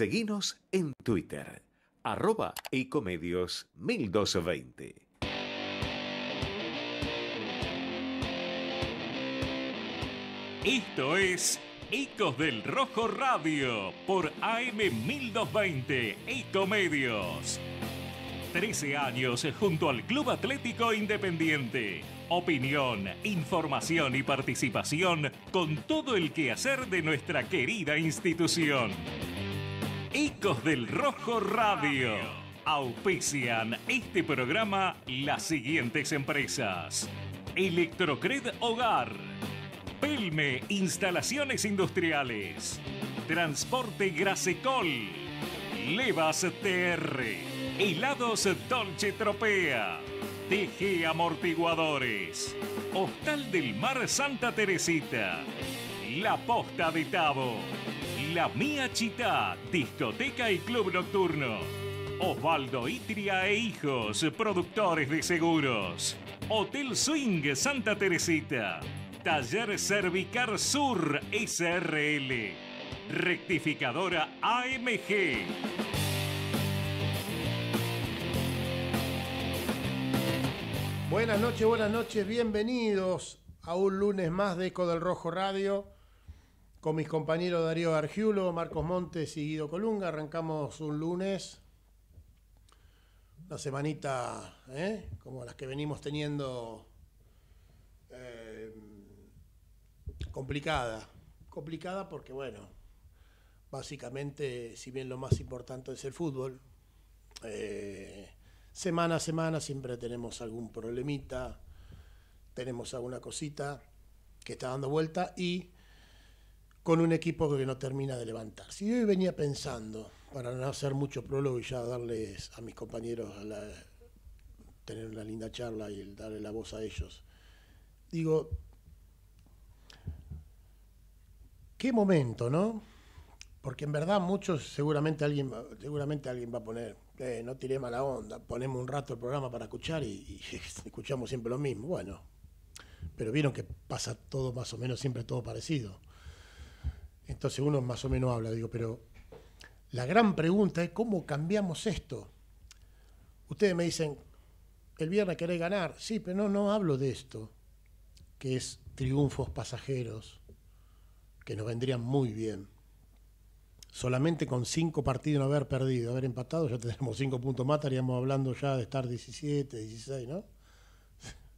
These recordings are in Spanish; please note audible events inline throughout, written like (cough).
Seguinos en Twitter, arroba ecomedios 1220. Esto es Ecos del Rojo Radio por AM 1220 Ecomedios. 13 años junto al Club Atlético Independiente. Opinión, información y participación con todo el quehacer de nuestra querida institución. Ecos del Rojo Radio. Auspician este programa las siguientes empresas. Electrocred Hogar. Pelme Instalaciones Industriales. Transporte Grasecol. Levas TR. Helados Dolce Tropea. TG Amortiguadores. Hostal del Mar Santa Teresita. La Posta de Tabo. La Mía Chita, discoteca y club nocturno. Osvaldo Itria e Hijos, productores de seguros. Hotel Swing Santa Teresita. Taller Cervicar Sur SRL. Rectificadora AMG. Buenas noches, buenas noches, bienvenidos a un lunes más de Eco del Rojo Radio. Con mis compañeros Darío Argiulo, Marcos Montes y Guido Colunga arrancamos un lunes, una semanita ¿eh? como las que venimos teniendo eh, complicada. Complicada porque, bueno, básicamente, si bien lo más importante es el fútbol, eh, semana a semana siempre tenemos algún problemita, tenemos alguna cosita que está dando vuelta y con un equipo que no termina de levantar. Si hoy venía pensando, para no hacer mucho prólogo y ya darles a mis compañeros a tener una linda charla y darle la voz a ellos. Digo, qué momento, ¿no? Porque en verdad muchos, seguramente alguien, seguramente alguien va a poner, eh, no tiré mala onda, ponemos un rato el programa para escuchar y (laughs) escuchamos siempre lo mismo. Bueno, pero vieron que pasa todo más o menos siempre todo parecido. Entonces uno más o menos habla, digo, pero la gran pregunta es cómo cambiamos esto. Ustedes me dicen, el viernes querés ganar, sí, pero no, no hablo de esto, que es triunfos pasajeros, que nos vendrían muy bien. Solamente con cinco partidos no haber perdido, haber empatado, ya tenemos cinco puntos más, estaríamos hablando ya de estar 17, 16, ¿no?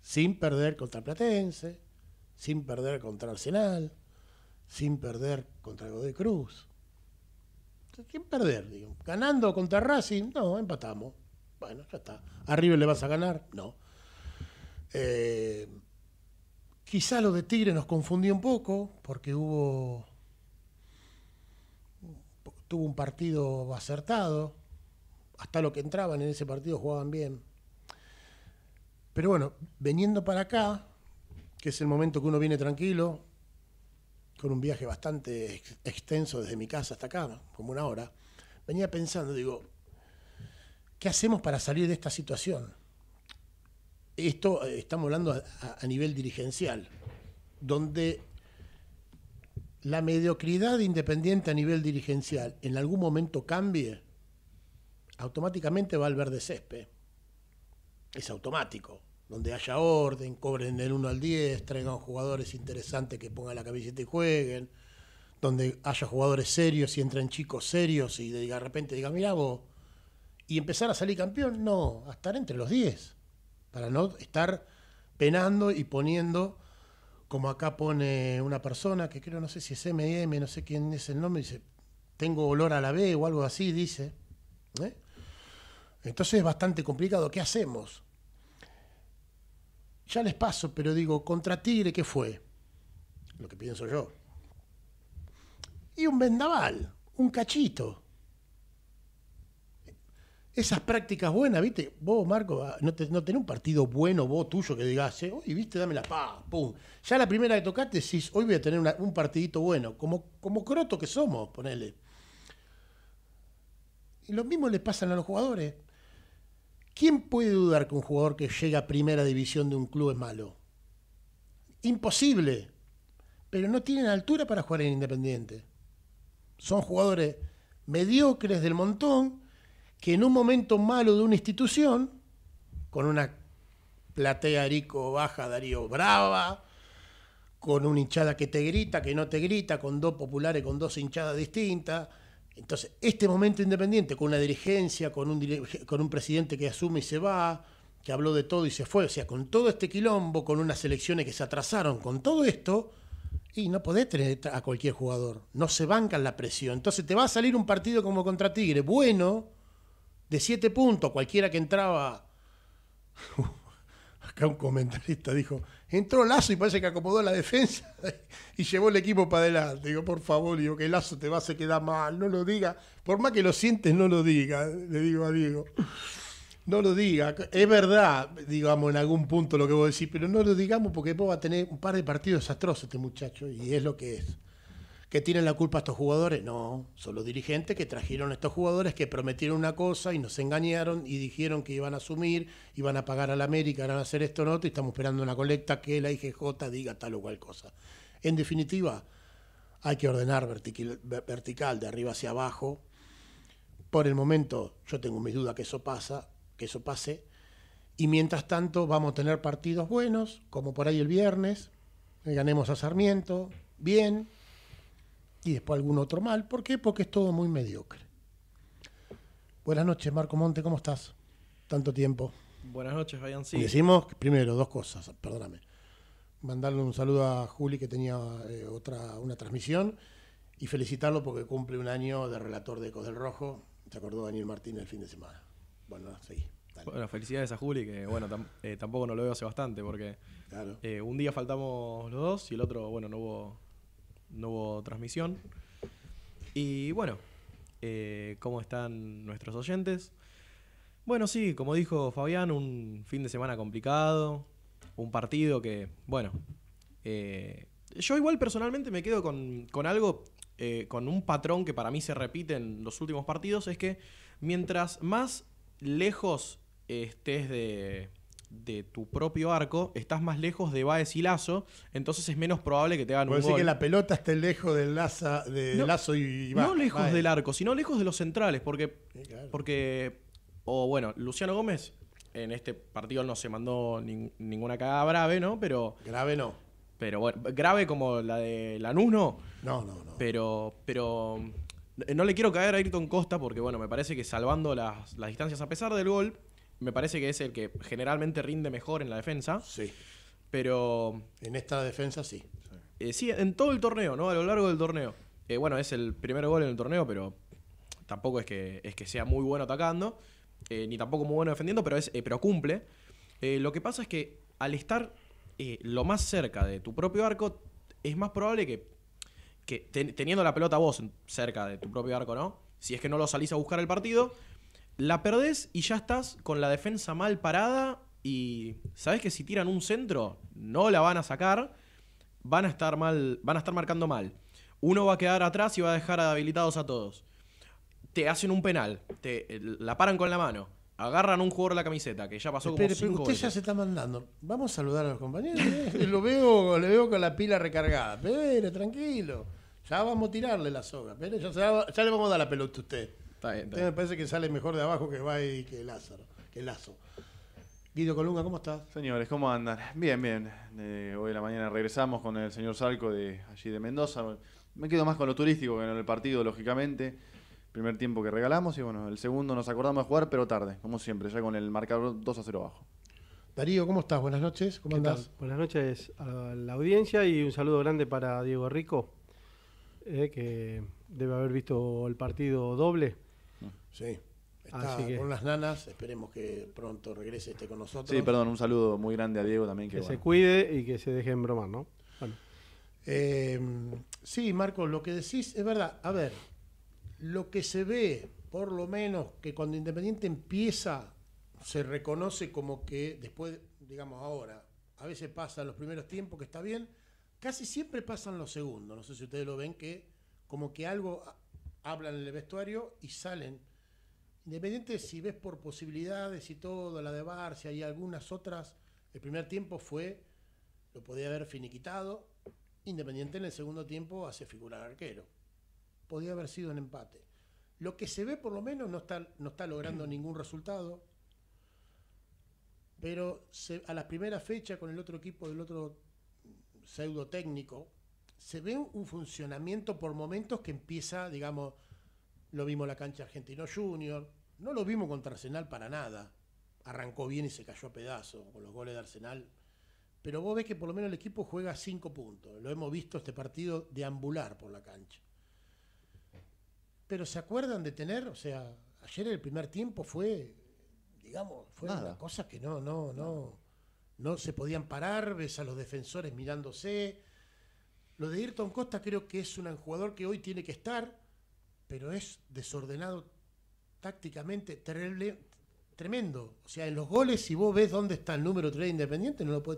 Sin perder contra Platense, sin perder contra Arsenal sin perder contra Godoy Cruz. ¿Quién perder, Ganando contra Racing, no, empatamos. Bueno, ya está. ¿A le vas a ganar? No. Eh, quizá lo de Tigre nos confundió un poco, porque hubo. tuvo un partido acertado. Hasta lo que entraban en ese partido jugaban bien. Pero bueno, veniendo para acá, que es el momento que uno viene tranquilo, con un viaje bastante extenso desde mi casa hasta acá, como una hora, venía pensando, digo, ¿qué hacemos para salir de esta situación? Esto eh, estamos hablando a, a, nivel dirigencial, donde la mediocridad independiente a nivel dirigencial en algún momento cambie, automáticamente va al verde césped. Es automático donde haya orden, cobren del 1 al 10, traigan jugadores interesantes que pongan la camiseta y jueguen, donde haya jugadores serios y entren chicos serios y de repente digan, mira vos, y empezar a salir campeón, no, a estar entre los 10, para no estar penando y poniendo, como acá pone una persona que creo, no sé si es MM, no sé quién es el nombre, dice, tengo olor a la B o algo así, dice. ¿eh? Entonces es bastante complicado. ¿Qué hacemos? Ya les paso, pero digo, contra Tigre, ¿qué fue? Lo que pienso yo. Y un vendaval, un cachito. Esas prácticas buenas, ¿viste? Vos, Marco, ah, no, tener tenés un partido bueno vos tuyo que digas, eh, hoy, ¿viste? Dame la pa, pum. Ya la primera que tocaste decís, hoy voy a tener un partidito bueno, como, como croto que somos, ponele. Y lo mismo le pasan a los jugadores. ¿Quién puede dudar que un jugador que llega a primera división de un club es malo? Imposible. Pero no tienen altura para jugar en Independiente. Son jugadores mediocres del montón que en un momento malo de una institución, con una platea rico baja, Darío brava, con una hinchada que te grita, que no te grita, con dos populares, con dos hinchadas distintas, entonces, este momento independiente, con una dirigencia, con un, presidente que asume y se va, que habló de todo y se fue, o sea, con todo este quilombo, con unas elecciones que se atrasaron, con todo esto, y no podés tener a cualquier jugador, no se bancan la presión. Entonces, te va a salir un partido como contra Tigre, bueno, de siete puntos, cualquiera que entraba. (laughs) Acá un comentarista dijo, Entró Lazo y parece que acomodó la defensa (laughs) y llevó el equipo para adelante. Digo, por favor, digo, que el Lazo te va a quedar mal, no lo diga. Por más que lo sientes, no lo diga, le digo a Diego. No lo diga. Es verdad, digamos, en algún punto lo que a decir pero no lo digamos porque después va a tener un par de partidos desastrosos este muchacho y es lo que es. ¿Que tienen la culpa estos jugadores? No, son los dirigentes que trajeron a estos jugadores que prometieron una cosa y nos engañaron y dijeron que iban a asumir, iban a pagar a la América, iban a hacer esto o no, y estamos esperando una colecta que la IGJ diga tal o cual cosa. En definitiva, hay que ordenar vertical, de arriba hacia abajo. Por el momento, yo tengo mis dudas que eso pasa, que eso pase. Y mientras tanto, vamos a tener partidos buenos, como por ahí el viernes. Ganemos a Sarmiento, bien, y después algún otro mal. ¿Por qué? Porque es todo muy mediocre. Buenas noches, Marco Monte, ¿cómo estás? Tanto tiempo. Buenas noches, vayan Decimos primero dos cosas, perdóname. Mandarle un saludo a Juli que tenía eh, otra una transmisión y felicitarlo porque cumple un año de relator de Ecos del Rojo. Se acordó Daniel Martín el fin de semana. Bueno, sí Bueno, felicidades a Juli, que bueno, eh, tampoco no lo veo hace bastante porque claro. Eh, un día faltamos los dos y el otro, bueno, no hubo no hubo transmisión. Y bueno, eh, ¿cómo están nuestros oyentes? Bueno, sí, como dijo Fabián, un fin de semana complicado, un partido que, bueno, eh, yo igual personalmente me quedo con, algo, eh, con un patrón que para mí se repite en los últimos partidos, es que mientras más lejos estés de, de tu propio arco, estás más lejos de Baez y Lazo, entonces es menos probable que te hagan un un Puede gol. que la pelota esté lejos del laza, de Lazo y, Baez. No lejos del arco, sino lejos de los centrales, porque, porque o bueno, Luciano Gómez en este partido no se mandó ninguna cagada grave, ¿no? Pero grave no. Pero bueno, grave como la de Lanús no. No, no, no. Pero pero no le quiero caer a Ayrton Costa porque bueno, me parece que salvando las distancias a pesar del gol me parece que es el que generalmente rinde mejor en la defensa. Sí. Pero. En esta defensa sí. sí, eh, en todo el torneo, ¿no? A lo largo del torneo. Eh, bueno, es el primer gol en el torneo, pero tampoco es que, es que sea muy bueno atacando, eh, ni tampoco muy bueno defendiendo, pero, es, pero cumple. lo que pasa es que al estar lo más cerca de tu propio arco, es más probable que, teniendo la pelota vos cerca de tu propio arco, ¿no? Si es que no lo salís a buscar el partido, la perdés y ya estás con la defensa mal parada y sabes que si tiran un centro no la van a sacar, van a estar mal, van a estar marcando mal. Uno va a quedar atrás y va a dejar habilitados a todos. Te hacen un penal, te, la paran con la mano, agarran un jugador la camiseta, que ya pasó con como cinco pero usted ya se está mandando. Vamos a saludar a los compañeros. ¿eh? Lo veo, le veo con la pila recargada. Pere, tranquilo. Ya vamos a tirarle la soga. ya, ya le vamos a dar la pelota a usted. Me parece que sale mejor de abajo que va y que Lázaro, que Lazo. Guido Colunga, ¿cómo estás? Señores, ¿cómo andan? Bien, bien. hoy en la mañana regresamos con el señor Salco de allí de Mendoza. Me quedo más con lo turístico que en el partido, lógicamente. Primer tiempo que regalamos y bueno, el segundo nos acordamos de jugar, pero tarde, como siempre, ya con el marcador 2 a 0 abajo. Darío, ¿cómo estás? Buenas noches, ¿cómo andás? Buenas noches a la audiencia y un saludo grande para Diego Rico, eh, que debe haber visto el partido doble Sí. Está con las nanas, esperemos que pronto regrese, este con nosotros. Sí, perdón, un saludo muy grande a Diego también. Que, se cuide y que se deje bromar, ¿no? Em, sí, Marco, lo que decís es verdad. A ver, lo que se ve, por lo menos, que cuando Independiente empieza, se reconoce como que después, digamos ahora, a veces pasan los primeros tiempos que está bien, casi siempre pasan los segundos. No sé si ustedes lo ven, que como que algo hablan en el vestuario y salen Independiente si ves por posibilidades y todo, la de Barcia y algunas otras, el primer tiempo fue, lo podía haber finiquitado. Independiente en el segundo tiempo hace figurar arquero. Podía haber sido un empate. Lo que se ve por lo menos no está, no está logrando (clears throat) ningún resultado. Pero a la primera fecha con el otro equipo del otro pseudo técnico, se ve un funcionamiento por momentos que empieza, digamos, lo vimos la cancha Argentino Junior, no lo vimos contra Arsenal para nada. Arrancó bien y se cayó a pedazos con los goles de Arsenal. Pero vos ves que por lo menos el equipo juega cinco puntos. Lo hemos visto este partido deambular por la cancha. Pero se acuerdan de tener, o sea, ayer el primer tiempo fue, digamos, fue una cosa que no, no, no, no se podían parar, ves a los defensores mirándose. Lo de Ayrton Costa creo que es un jugador que hoy tiene que estar, pero es desordenado tácticamente terrible, tremendo. O sea, en los goles, si vos ves dónde está el número 3 Independiente, no lo puede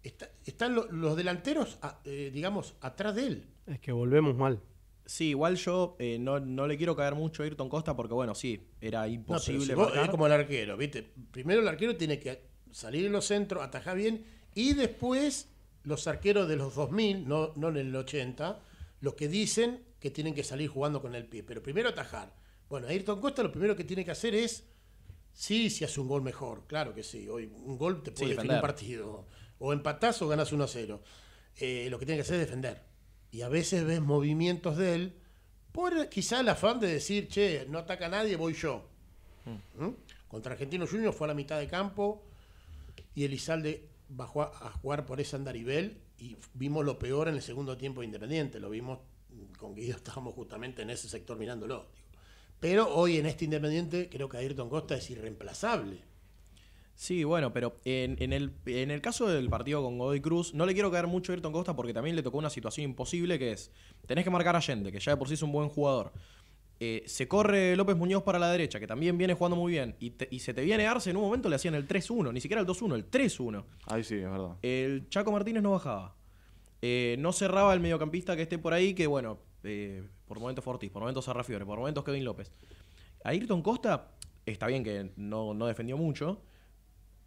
estar. están los delanteros, eh, digamos, atrás de él. Es que volvemos mal. Sí, igual yo eh, no, le quiero caer mucho a Ayrton Costa porque, bueno, sí, era imposible. es como el arquero, ¿viste? Primero el arquero tiene que salir en los centros, atajar bien y después los arqueros de los 2000, no, no en el 80, Los que dicen que tienen que salir jugando con el pie. Pero primero atajar. Bueno, Ayrton Costa lo primero que tiene que hacer es, sí, si hace un gol mejor, claro que sí. Hoy un gol te puede un partido. O empatás o ganas 1 0. lo que tiene que hacer es defender. Y a veces ves movimientos de él por quizá el afán de decir, che, no ataca nadie, voy yo. Mm. ¿Mm? Contra Argentino Junior fue a la mitad de campo y Elizalde bajó a jugar por ese andaribel y vimos lo peor en el segundo tiempo de Independiente. Lo vimos con Guido estábamos justamente en ese sector mirándolo. Pero hoy en este Independiente creo que Ayrton Costa es irreemplazable. Sí, bueno, pero en, el, en el caso del partido con Godoy Cruz, no le quiero caer mucho a Ayrton Costa porque también le tocó una situación imposible que es, tenés que marcar a Allende, que ya de por sí es un buen jugador. Eh, se corre López Muñoz para la derecha, que también viene jugando muy bien, y, se te viene Arce, en un momento le hacían el 3-1, ni siquiera el 2-1, el 3-1. Ahí sí, es verdad. El Chaco Martínez no bajaba. Eh, no cerraba el mediocampista que esté por ahí, que bueno, eh, por momentos Fortis, por momentos Sarrafiore, por momentos Kevin López. A Ayrton Costa está bien que no, defendió mucho,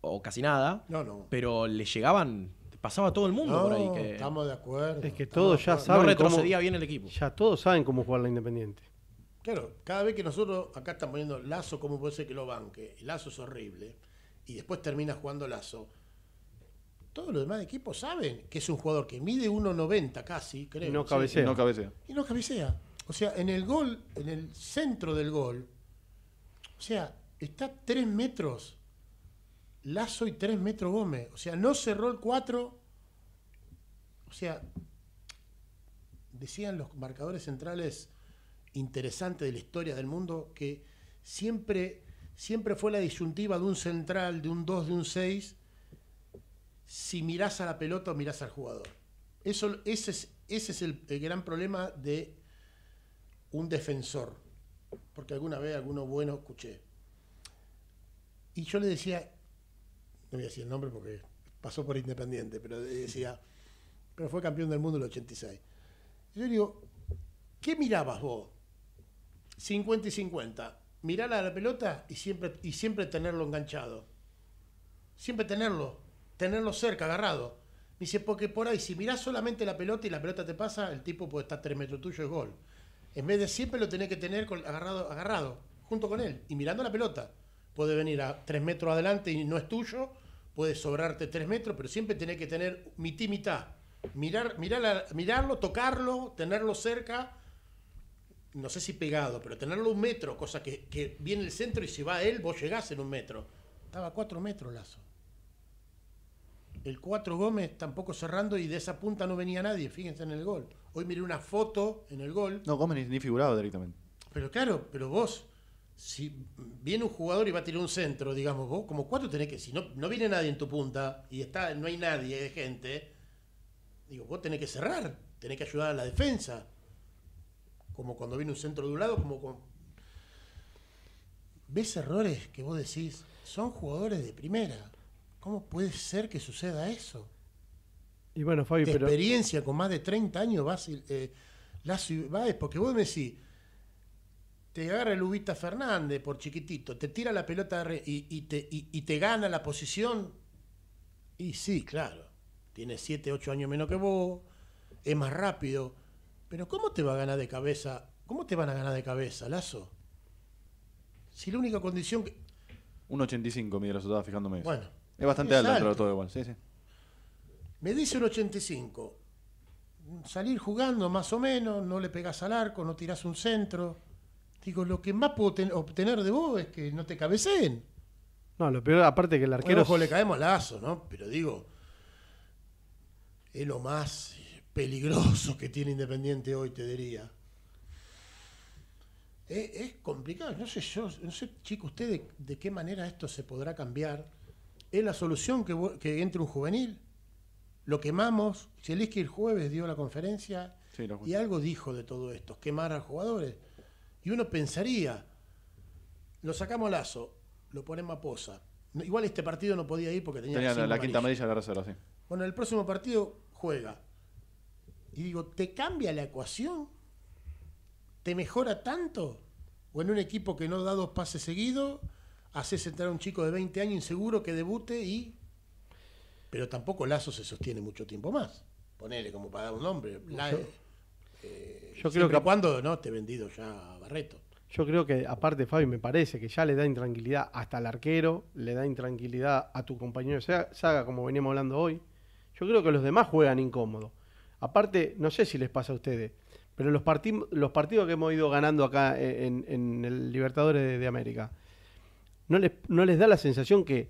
o casi nada, pero le llegaban, pasaba todo el mundo por ahí. estamos de acuerdo. Es que todos ya saben. No retrocedía bien el equipo. Ya todos saben cómo jugar la Independiente. Claro, cada vez que nosotros acá estamos poniendo Lazo, como puede ser que lo banque? Lazo es horrible. Y después termina jugando Lazo todos los demás equipos saben que es un jugador que mide 1.90 casi, creo. Y no cabecea. no cabecea. O sea, en el gol, en el centro del gol, o sea, está 3 metros Lazo y 3 metros Gómez. O sea, no cerró el 4. O sea, decían los marcadores centrales interesantes de la historia del mundo que siempre, siempre fue la disyuntiva de un central, de un 2, de un 6 si mirás a la pelota o mirás al jugador. Eso, ese es, ese es el, gran problema de un defensor. Porque alguna vez alguno bueno escuché. Y yo le decía, no voy a decir el nombre porque pasó por Independiente, pero decía, pero fue campeón del mundo en el 86. yo le digo, ¿qué mirabas vos? 50 y 50. Mirar a la pelota y siempre, y siempre tenerlo enganchado. Siempre tenerlo tenerlo cerca, agarrado. dice, porque por ahí, si mirás solamente la pelota y la pelota te pasa, el tipo puede estar tres metros tuyo, es gol. En vez de siempre lo tenés que tener agarrado, agarrado, junto con él, y mirando la pelota. Puede venir a tres metros adelante y no es tuyo, puede sobrarte tres metros, pero siempre tenés que tener mití mitad. Mirar, mirar, mirarlo, tocarlo, tenerlo cerca, no sé si pegado, pero tenerlo un metro, cosa que, que viene el centro y si va él, vos llegás en un metro. Estaba a cuatro metros, Lazo el 4 Gómez tampoco cerrando y de esa punta no venía nadie, fíjense en el gol. Hoy miré una foto en el gol. No, Gómez ni, figurado directamente. Pero claro, pero vos, si viene un jugador y va a tirar un centro, digamos, vos como cuatro tenés que, si no, no viene nadie en tu punta y está, no hay nadie de gente, digo, vos tenés que cerrar, tenés que ayudar a la defensa. Como cuando viene un centro de un lado, como ¿Ves errores que vos decís? Son jugadores de primera. ¿Cómo puede ser que suceda eso? Y bueno, Fabi, experiencia con más de 30 años vas, eh, las, vas porque vos me decís, te agarra el Ubita Fernández por chiquitito, te tira la pelota y, te, y, te gana la posición. Y sí, claro, tiene 7, 8 años menos que vos, es más rápido, pero ¿cómo te va a ganar de cabeza? ¿Cómo te van a ganar de cabeza, Lazo? Si la única condición que... 1.85 mira, lo estaba fijándome. Bueno, es bastante alto. pero todo igual, sí, sí. Me dice un 85. Salir jugando más o menos, no le pegas al arco, no tiras un centro. Digo, lo que más puedo obtener de vos es que no te cabeceen. No, lo peor, aparte que el arquero. ojo, le caemos lazo, ¿no? Pero digo, es lo más peligroso que tiene Independiente hoy, te diría. Es, complicado. No sé, yo, no sé, chico usted de qué manera esto se podrá cambiar ¿Es la solución que, entre un juvenil? Lo quemamos. si el jueves dio la conferencia y algo dijo de todo esto, quemar a jugadores. Y uno pensaría, lo sacamos Lazo, lo ponemos a posa igual este partido no podía ir porque tenía, la, quinta amarilla reserva, Bueno, el próximo partido juega. Y digo, ¿te cambia la ecuación? ¿Te mejora tanto? ¿O en un equipo que no da dos pases seguidos? haces entrar a un chico de 20 años inseguro que debute y... Pero tampoco Lazo se sostiene mucho tiempo más. Ponele como para dar un nombre. yo, creo eh, que cuando no te vendido ya Barreto. Yo creo que, aparte, Fabio, me parece que ya le da intranquilidad hasta al arquero, le da intranquilidad a tu compañero de saga, como veníamos hablando hoy. Yo creo que los demás juegan incómodo. Aparte, no sé si les pasa a ustedes, pero los, partidos que hemos ido ganando acá eh, en, el Libertadores de América, no les, no les da la sensación que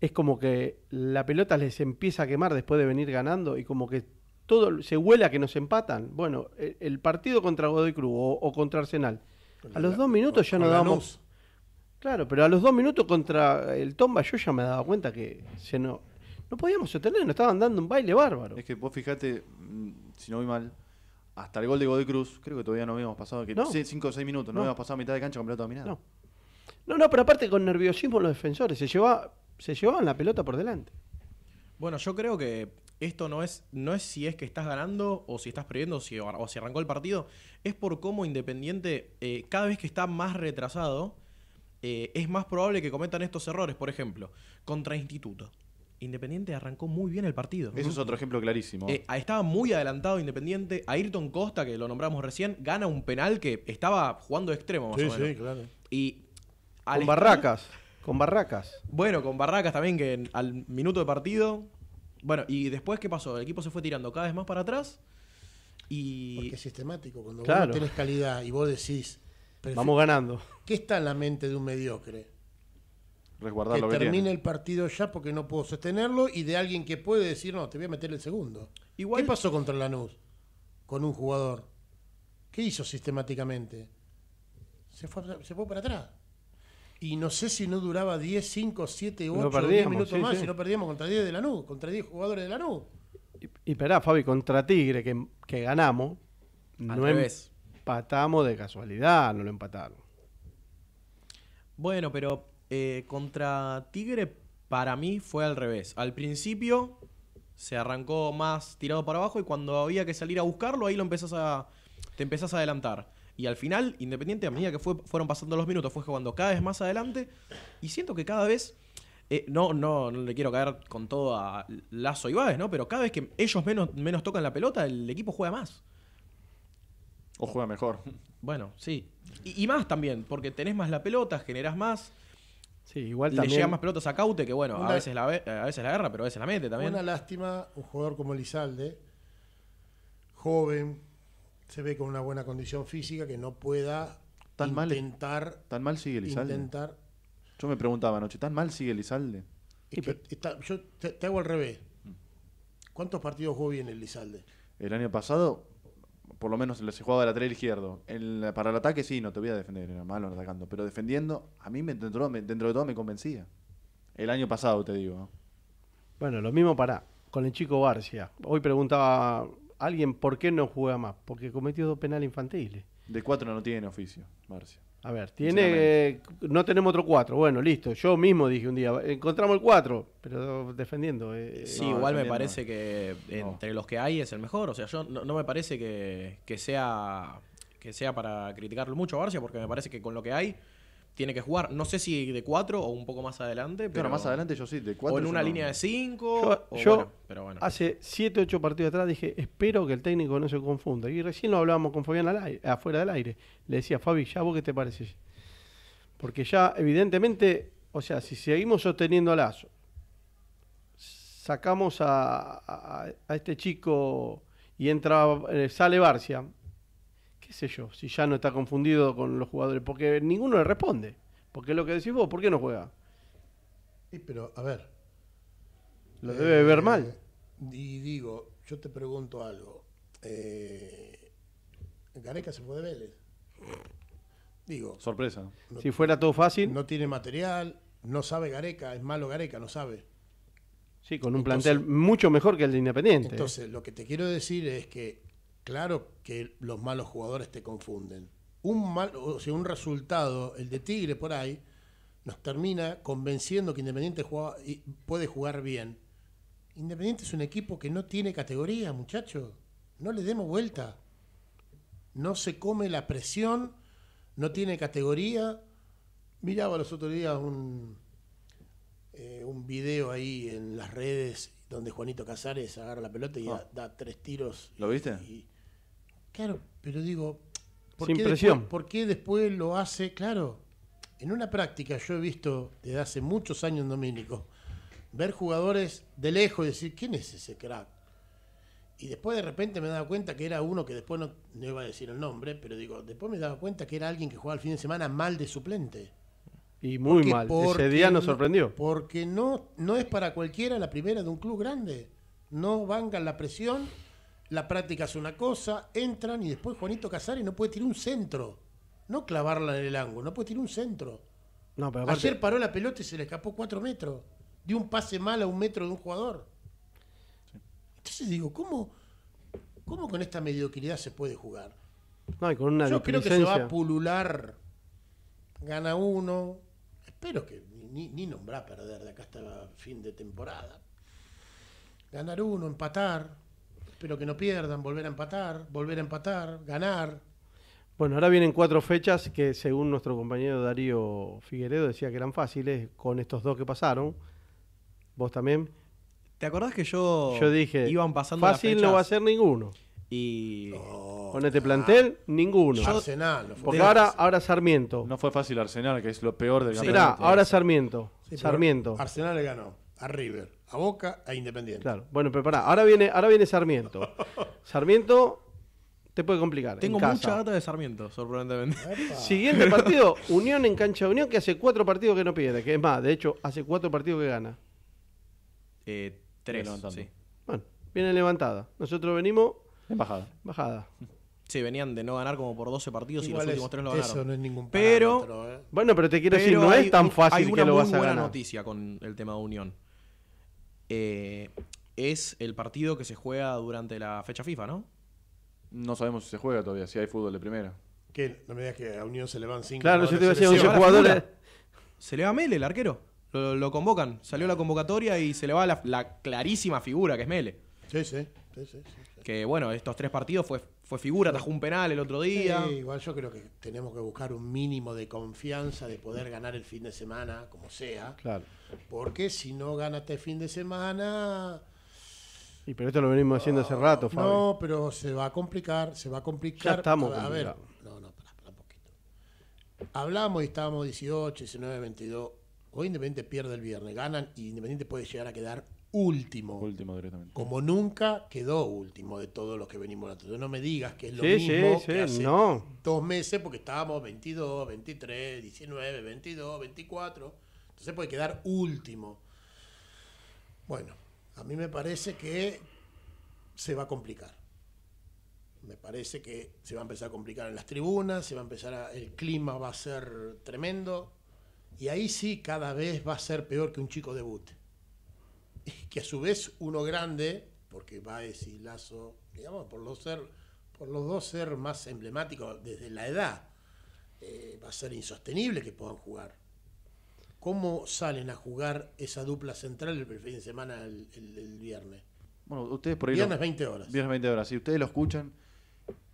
es como que la pelota les empieza a quemar después de venir ganando y como que todo se huela que nos empatan. Bueno, e, el, partido contra Godoy Cruz o, contra Arsenal, a los dos minutos ya no damos. Claro, pero a los dos minutos contra el Tomba yo ya me daba cuenta que se no, no podíamos sostener, nos estaban dando un baile bárbaro. Es que vos fijate, mm, si no voy mal, hasta el gol de Godoy Cruz, creo que todavía no habíamos pasado, que 5 o seis minutos, no, habíamos pasado mitad de cancha con pelota dominada. No. No, no, pero aparte con nerviosismo los defensores, se, lleva, se llevaban la pelota por delante. Bueno, yo creo que esto no es, no es si es que estás ganando o si estás perdiendo o si, o si arrancó el partido, es por cómo Independiente eh, cada vez que está más retrasado, eh, es más probable que cometan estos errores. Por ejemplo, contra Instituto. Independiente arrancó muy bien el partido. Eso es otro ejemplo clarísimo. Eh, estaba muy adelantado Independiente. Ayrton Costa, que lo nombramos recién, gana un penal que estaba jugando extremo más sí, o menos. Sí, claro. Y con Barracas. Con Barracas. Bueno, con Barracas también, que al minuto de partido. Bueno, y después, ¿qué pasó? El equipo se fue tirando cada vez más para atrás. Y... es sistemático. Cuando claro. vos calidad y vos decís. Vamos ganando. ¿Qué está en la mente de un mediocre? resguardarlo que, termine el partido ya porque no puedo sostenerlo y de alguien que puede decir, no, te voy a meter el segundo. ¿Qué pasó contra Lanús? Con un jugador. ¿Qué hizo sistemáticamente? Se fue, se fue para atrás y no sé si no duraba 10, 5, 7, 8, no 10 minutos más, si no perdíamos contra 10 de Lanús, contra 10 jugadores de la Y, y Fabi, contra Tigre, que, ganamos, Al revés. empatamos de casualidad, no lo empataron. Bueno, pero eh, contra Tigre para mí fue al revés. Al principio se arrancó más tirado para abajo y cuando había que salir a buscarlo, ahí lo empezás a, te empezás a adelantar. Y al final, Independiente, a medida que fueron pasando los minutos, fue jugando cada vez más adelante. Y siento que cada vez. Eh, no, no, le quiero caer con todo a Lazo y Báez, ¿no? Pero cada vez que ellos menos, menos tocan la pelota, el equipo juega más. O juega mejor. Bueno, sí. Y, más también, porque tenés más la pelota, generás más. Sí, igual también. Le llegan más pelotas a Caute, que bueno, a, veces la, a veces la agarra, pero a veces la mete también. Una lástima, un jugador como Lizalde, joven, se ve con una buena condición física que no pueda tan intentar. tan mal sigue Lizalde. Intentar, yo me preguntaba anoche, ¿tan mal sigue Lizalde? Es yo te, hago al revés. ¿Cuántos partidos jugó bien el Lizalde? El año pasado, por lo menos se jugaba de lateral izquierdo. para el ataque sí, no te voy a defender, era malo atacando. Pero defendiendo, a mí me dentro, me, dentro de todo me convencía. El año pasado, te digo. Bueno, lo mismo para con el chico Barcia. Hoy preguntaba alguien por qué no juega más, porque cometió dos penales infantiles. De cuatro no tiene oficio, Marcia. A ver, tiene no tenemos otro cuatro. Bueno, listo. Yo mismo dije un día, encontramos el cuatro, pero defendiendo. Eh, sí, igual me parece que entre los que hay es el mejor. O sea, yo no, me parece que, sea que sea para criticarlo mucho a porque me parece que con lo que hay tiene que jugar. No sé si de cuatro o un poco más adelante. Pero más adelante yo sí, de cuatro. O en una línea de cinco. Yo, o pero bueno. hace 7, 8 partidos atrás dije, espero que el técnico no se confunda. Y recién lo hablábamos con Fabián al aire, afuera del aire. Le decía, Fabi, ¿ya vos qué te parece? Porque ya, evidentemente, o sea, si seguimos sosteniendo a Lazo, sacamos a, este chico y entra, eh, sale Barcia, qué sé yo, si ya no está confundido con los jugadores, porque ninguno le responde. Porque es lo que decís vos, ¿por qué no juega? Sí, pero, a ver. Lo debe ver eh, mal. Y digo, yo te pregunto algo. Eh, Gareca se fue de Vélez. Digo. Sorpresa. si fuera todo fácil. No tiene material, no sabe Gareca, es malo Gareca, no sabe. Sí, con un plantel mucho mejor que el de Independiente. Entonces, lo que te quiero decir es que claro que los malos jugadores te confunden. Un mal, un resultado, el de Tigre por ahí, nos termina convenciendo que Independiente puede jugar bien. Independiente es un equipo que no tiene categoría, muchachos. No le demos vuelta. No se come la presión, no tiene categoría. Miraba los otros días un, eh, un video ahí en las redes donde Juanito Casares agarra la pelota y ah. da, tres tiros. ¿Lo viste? claro, pero digo, ¿por qué, Después, después lo hace? Claro, en una práctica yo he visto desde hace muchos años en Domínico ver jugadores de lejos y decir, ¿quién es ese crack? Y después de repente me daba cuenta que era uno que después no, no iba a decir el nombre, pero digo, después me daba cuenta que era alguien que jugaba el fin de semana mal de suplente. Y muy mal. Ese día nos sorprendió. Porque no, no es para cualquiera la primera de un club grande. No vangan la presión, la práctica es una cosa, entran y después Juanito Casares no puede tirar un centro. No clavarla en el ángulo, no puede tirar un centro. Ayer paró la pelota y se le escapó cuatro metros. Dio un pase mal a un metro de un jugador. Entonces digo, ¿cómo, ¿cómo con esta mediocridad se puede jugar? No, Yo creo que se va a pulular. Gana uno, pero que ni, ni nombrar perder de acá hasta fin de temporada. Ganar uno, empatar, espero que no pierdan, volver a empatar, volver a empatar, ganar. Bueno, ahora vienen cuatro fechas que según nuestro compañero Darío Figueredo decía que eran fáciles con estos dos que pasaron. Vos también. ¿Te acordás que yo, yo dije, iban pasando fácil no va a ser ninguno. Y oh, con este plantel, ninguno. Arsenal. porque ahora, ahora Sarmiento. No fue fácil Arsenal, que es lo peor del ganar. campeonato. ahora Sarmiento. Sarmiento. Arsenal le ganó a River, a Boca, e Independiente. Claro. Bueno, pero ahora viene, ahora viene Sarmiento. (laughs) Sarmiento te puede complicar. Tengo mucha data de Sarmiento, sorprendentemente. (laughs) Siguiente partido, Unión en cancha de Unión, que hace cuatro partidos que no pierde. Que es más, de hecho, hace cuatro partidos que gana. Eh, tres, sí. Bueno, viene levantada. Nosotros venimos bajada bajada Sí, venían de no ganar como por 12 partidos y los últimos tres lo ganaron. pero, ¿eh? Bueno, pero te quiero decir, no es tan fácil que lo vas a buena noticia con el tema de Unión. Eh, es el partido que se juega durante la fecha FIFA, ¿no? No sabemos si se juega todavía, si hay fútbol de primera. ¿Qué? No me digas que a Unión se le van 5 Claro, yo te iba a decir 11 jugadores. Se le va a Mele, el arquero. Lo, convocan. Salió la convocatoria y se le va la, la clarísima figura que es Mele. Sí, sí, sí, sí bueno, estos tres partidos fue, fue figura, tajó un penal el otro día. igual yo creo que tenemos que buscar un mínimo de confianza de poder ganar el fin de semana, como sea. Claro. Porque si no gana este fin de semana. Y pero esto lo venimos haciendo hace rato, Fabio. No, pero se va a complicar, se va a complicar. Ya estamos. A ver, no, no, para, para un poquito. Hablamos y estábamos 18, 19, 22. Hoy Independiente pierde el viernes, ganan y Independiente puede llegar a quedar último. Último directamente. Como nunca quedó último de todos los que venimos No me digas que es lo mismo que hace dos meses porque estábamos 22, 23, 19, 22, 24. Entonces puede quedar último. Bueno, a mí me parece que se va a complicar. Me parece que se va a empezar a complicar en las tribunas, se va a empezar a, el clima va a ser tremendo y ahí sí cada vez va a ser peor que un chico debute que a su vez uno grande, porque a decir Lazo, digamos, por los, ser, por los dos ser más emblemáticos desde la edad, eh, va a ser insostenible que puedan jugar. ¿Cómo salen a jugar esa dupla central el fin de semana el, viernes? Bueno, ustedes por ahí. Viernes 20 horas. Viernes 20 horas. si ustedes lo escuchan,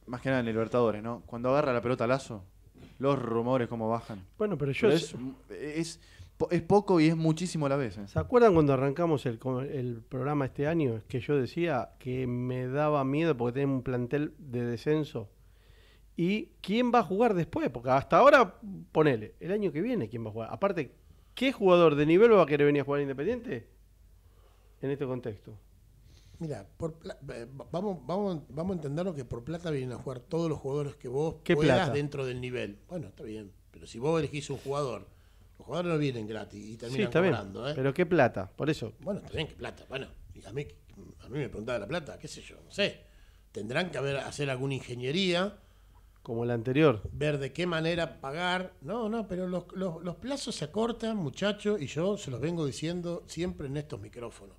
más que nada en Libertadores, ¿no? Cuando agarra la pelota Lazo, los rumores cómo bajan. Bueno, pero yo. es es poco y es muchísimo a la vez. ¿eh? ¿Se acuerdan cuando arrancamos el, el, programa este año? Que yo decía que me daba miedo porque tenemos un plantel de descenso. ¿Y quién va a jugar después? Porque hasta ahora, ponele, el año que viene, ¿quién va a jugar? Aparte, ¿qué jugador de nivel va a querer venir a jugar Independiente en este contexto? Mira, eh, vamos, vamos, vamos a entenderlo que por plata vienen a jugar todos los jugadores que vos puedas dentro del nivel. Bueno, está bien, pero si vos elegís un jugador los jugadores no vienen gratis y terminan sí, está ¿eh? Pero qué plata, por eso. Bueno, también qué plata. Bueno, a mí, a mí me preguntaba la plata, qué sé yo, no sé. Tendrán que hacer alguna ingeniería. Como la anterior. Ver de qué manera pagar. No, no, pero los, plazos se acortan, muchachos, y yo se los vengo diciendo siempre en estos micrófonos.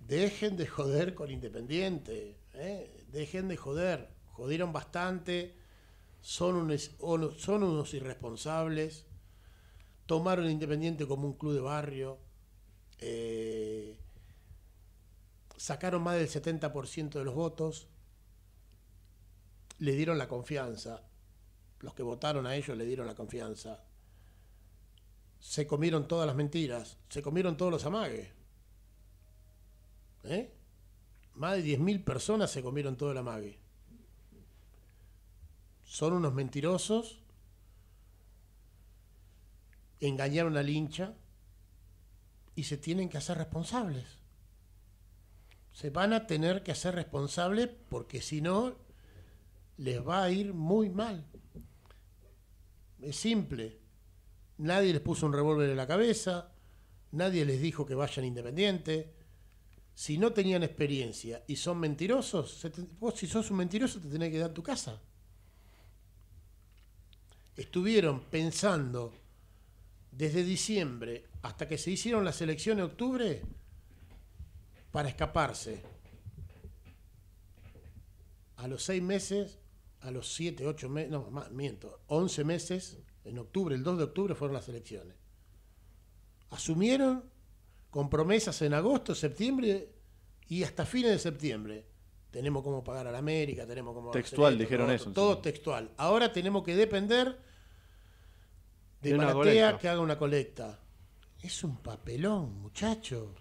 Dejen de joder con Independiente. ¿eh? Dejen de joder. Jodieron bastante. Son unos, son unos irresponsables tomaron Independiente como un club de barrio, eh, sacaron más del 70% de los votos, le dieron la confianza, los que votaron a ellos le dieron la confianza, se comieron todas las mentiras, se comieron todos los amagues. ¿eh? Más de 10.000 personas se comieron todo el amague. Son unos mentirosos engañaron al hincha y se tienen que hacer responsables. Se van a tener que hacer responsables porque si no, les va a ir muy mal. Es simple. Nadie les puso un revólver en la cabeza, nadie les dijo que vayan independientes Si no tenían experiencia y son mentirosos, vos si sos un mentiroso te tenés que dar tu casa. Estuvieron pensando desde diciembre hasta que se hicieron las elecciones de octubre para escaparse. A los seis meses, a los siete, ocho meses, no, miento, once meses, en octubre, el 2 de octubre fueron las elecciones. Asumieron con promesas en agosto, septiembre y hasta fines de septiembre. Tenemos cómo pagar a la América, tenemos cómo... Textual, dijeron eso. Todo textual. Ahora tenemos que depender de una que haga una colecta. Es un papelón, muchacho.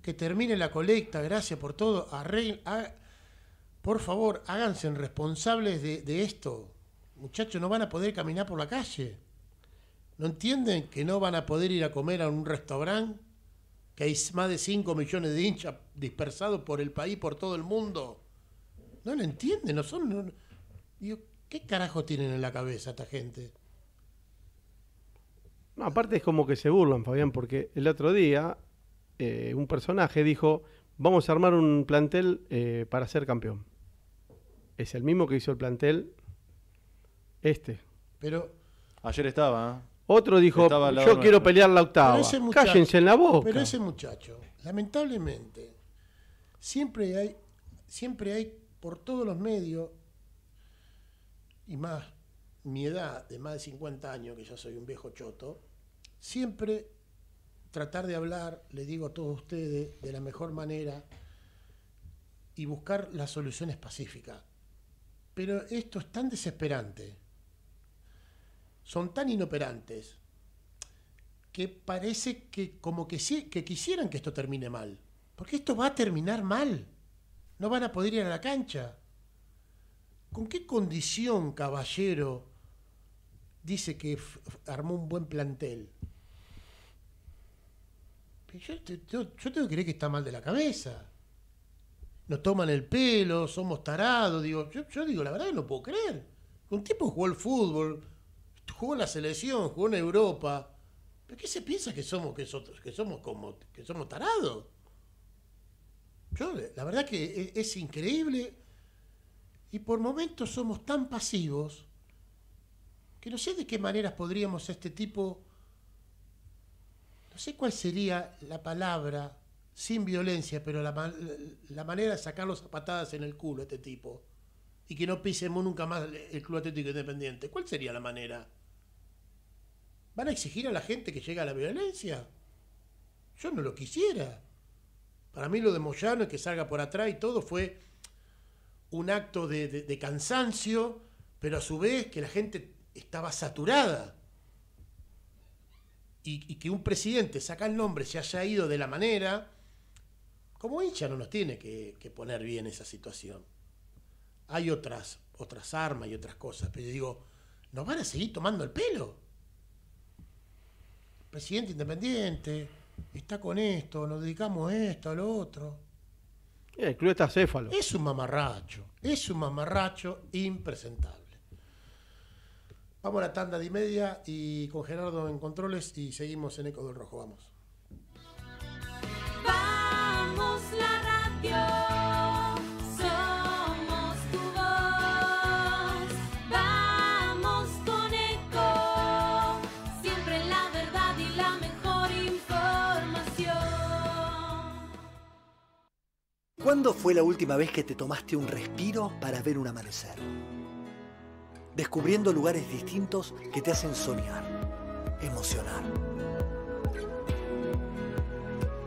Que termine la colecta, gracias por todo. por favor, háganse responsables de, esto. Muchachos, no van a poder caminar por la calle. ¿No entienden que no van a poder ir a comer a un restaurante? Que hay más de 5 millones de hinchas dispersados por el país, por todo el mundo. No lo entienden, no son... ¿Qué carajo tienen en la cabeza esta gente? aparte es como que se burlan, Fabián, porque el otro día eh, un personaje dijo, vamos a armar un plantel eh, para ser campeón. Es el mismo que hizo el plantel este. Pero ayer estaba. ¿eh? Otro dijo, yo quiero pelear la octava. Cállense en la boca. Pero ese muchacho, lamentablemente, siempre hay, siempre hay por todos los medios y más mi edad de más de 50 años, que ya soy un viejo choto, siempre tratar de hablar, le digo a todos ustedes, de la mejor manera y buscar las soluciones pacíficas. Pero esto es tan desesperante, son tan inoperantes, que parece que como que, sí, que quisieran que esto termine mal. Porque esto va a terminar mal. No van a poder ir a la cancha. ¿Con qué condición, caballero, dice que armó un buen plantel. Yo, tengo que creer que está mal de la cabeza. Nos toman el pelo, somos tarados. Digo, yo, digo, la verdad no puedo creer. Un tipo jugó al fútbol, jugó la selección, jugó en Europa. ¿Pero qué se piensa que somos, que, somos como, que somos tarados? Yo, la verdad que e, es increíble. Y por momentos somos tan pasivos que no sé de qué maneras podríamos este tipo, no sé cuál sería la palabra, sin violencia, pero la, manera de sacarlos a patadas en el culo a este tipo y que no pisemos nunca más el Club Atlético Independiente, ¿cuál sería la manera? ¿Van a exigir a la gente que llegue a la violencia? Yo no lo quisiera. Para mí lo de Moyano, que salga por atrás y todo, fue un acto de cansancio, pero a su vez que la gente estaba saturada. Y, que un presidente saca el nombre, se haya ido de la manera, como hincha no nos tiene que, poner bien esa situación. Hay otras, otras armas y otras cosas, pero yo digo, nos van a seguir tomando el pelo. Presidente independiente, está con esto, nos dedicamos a esto, a lo otro. El está Es un mamarracho, es un mamarracho impresentable. Vamos a la tanda de y media y con Gerardo en controles y seguimos en Eco del Rojo. Vamos. Vamos la radio. ¿Cuándo fue la última vez que te tomaste un respiro para ver un amanecer? descubriendo lugares distintos que te hacen soñar, emocionar.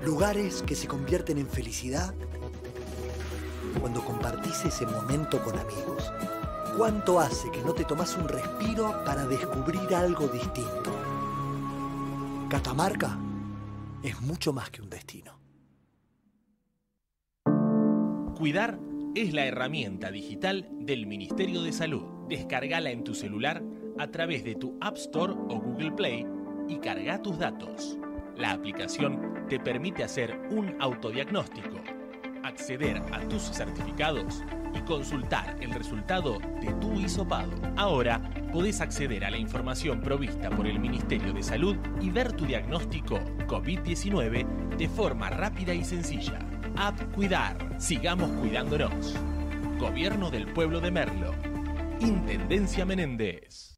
Lugares que se convierten en felicidad cuando compartís ese momento con amigos. ¿Cuánto hace que no te tomas un respiro para descubrir algo distinto? Catamarca es mucho más que un destino. Cuidar es la herramienta digital del Ministerio de Salud. Descargala en tu celular a través de tu App Store o Google Play y carga tus datos. La aplicación te permite hacer un autodiagnóstico, acceder a tus certificados y consultar el resultado de tu hisopado. Ahora podés acceder a la información provista por el Ministerio de Salud y ver tu diagnóstico COVID-19 de forma rápida y sencilla. App Cuidar. Sigamos cuidándonos. Gobierno del Pueblo de Merlo. Intendencia Menéndez.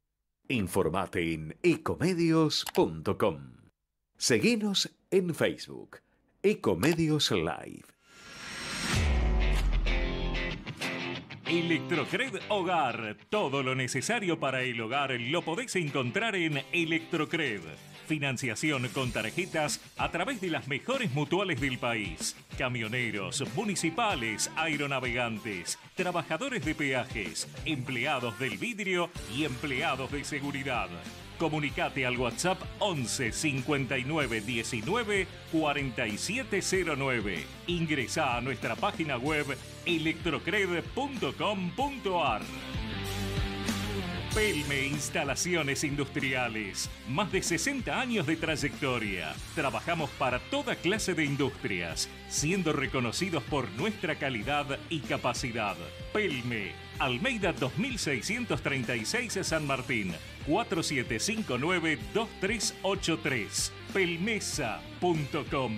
Informate en ecomedios.com. Seguinos en Facebook, Ecomedios Live. Electrocred Hogar. Todo lo necesario para el hogar lo podéis encontrar en Electrocred. Financiación con tarjetas a través de las mejores mutuales del país. Camioneros, municipales, aeronavegantes, trabajadores de peajes, empleados del vidrio y empleados de seguridad. Comunicate al WhatsApp 11 59 19 4709. Ingresa a nuestra página web electrocred.com.ar. Pelme Instalaciones Industriales. Más de 60 años de trayectoria. Trabajamos para toda clase de industrias, siendo reconocidos por nuestra calidad y capacidad. Pelme, Almeida 2636 San Martín. 4759-2383. Pelmesa.com.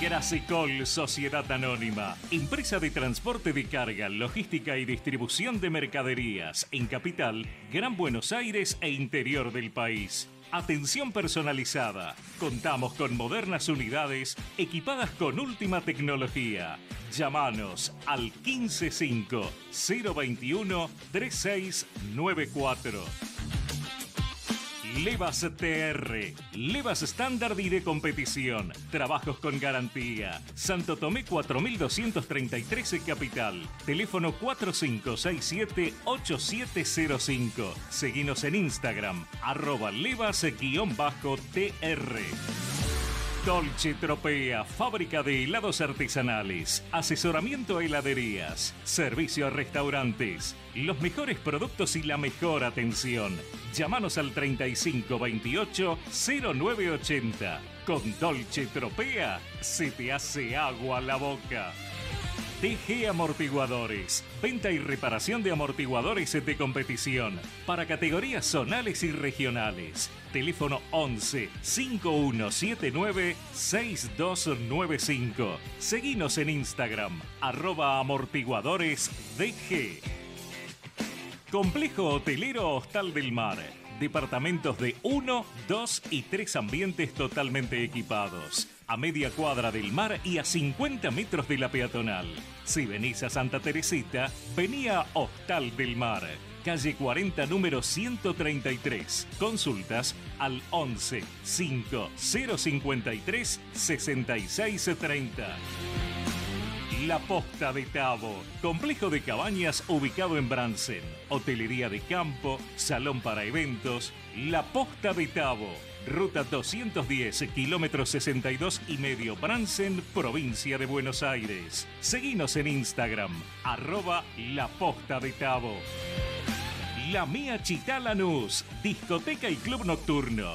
Gracicol Sociedad Anónima, empresa de transporte de carga, logística y distribución de mercaderías en Capital, Gran Buenos Aires e interior del país Atención personalizada. Contamos con modernas unidades equipadas con última tecnología. Llámanos al 155 021 3694. Levas TR, levas estándar y de competición, trabajos con garantía. Santo Tomé 4233 Capital, teléfono 4567-8705. seguimos en Instagram, arroba levas-tr. Dolce Tropea, fábrica de helados artesanales, asesoramiento a heladerías, servicio a restaurantes los mejores productos y la mejor atención. Llámanos al 3528-0980. Con Dolce Tropea se te hace agua la boca. TG Amortiguadores. Venta y reparación de amortiguadores de competición para categorías zonales y regionales. Teléfono 11 5179 6295. seguimos en Instagram, arroba amortiguadores DG. Complejo Hotelero Hostal del Mar. Departamentos de 1, 2 y 3 ambientes totalmente equipados. A media cuadra del mar y a 50 metros de la peatonal. Si venís a Santa Teresita, vení a Hostal del Mar. Calle 40, número 133. Consultas al 11 5 053 6630. La Posta de Tabo, complejo de cabañas ubicado en Bransen, hotelería de campo, salón para eventos, La Posta de Tabo, ruta 210, kilómetros 62 y medio, Bransen, provincia de Buenos Aires. seguimos en Instagram, arroba La Posta de Tabo. La Mía Chitalanús, discoteca y club nocturno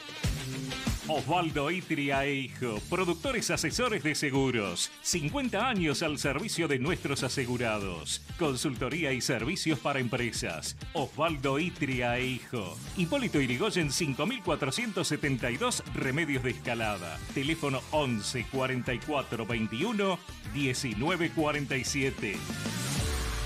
Osvaldo Itria e Hijo, productores asesores de seguros. 50 años al servicio de nuestros asegurados. Consultoría y servicios para empresas. Osvaldo Itria e Hijo. Hipólito Irigoyen 5472 Remedios de Escalada. Teléfono 11 44 21 1947.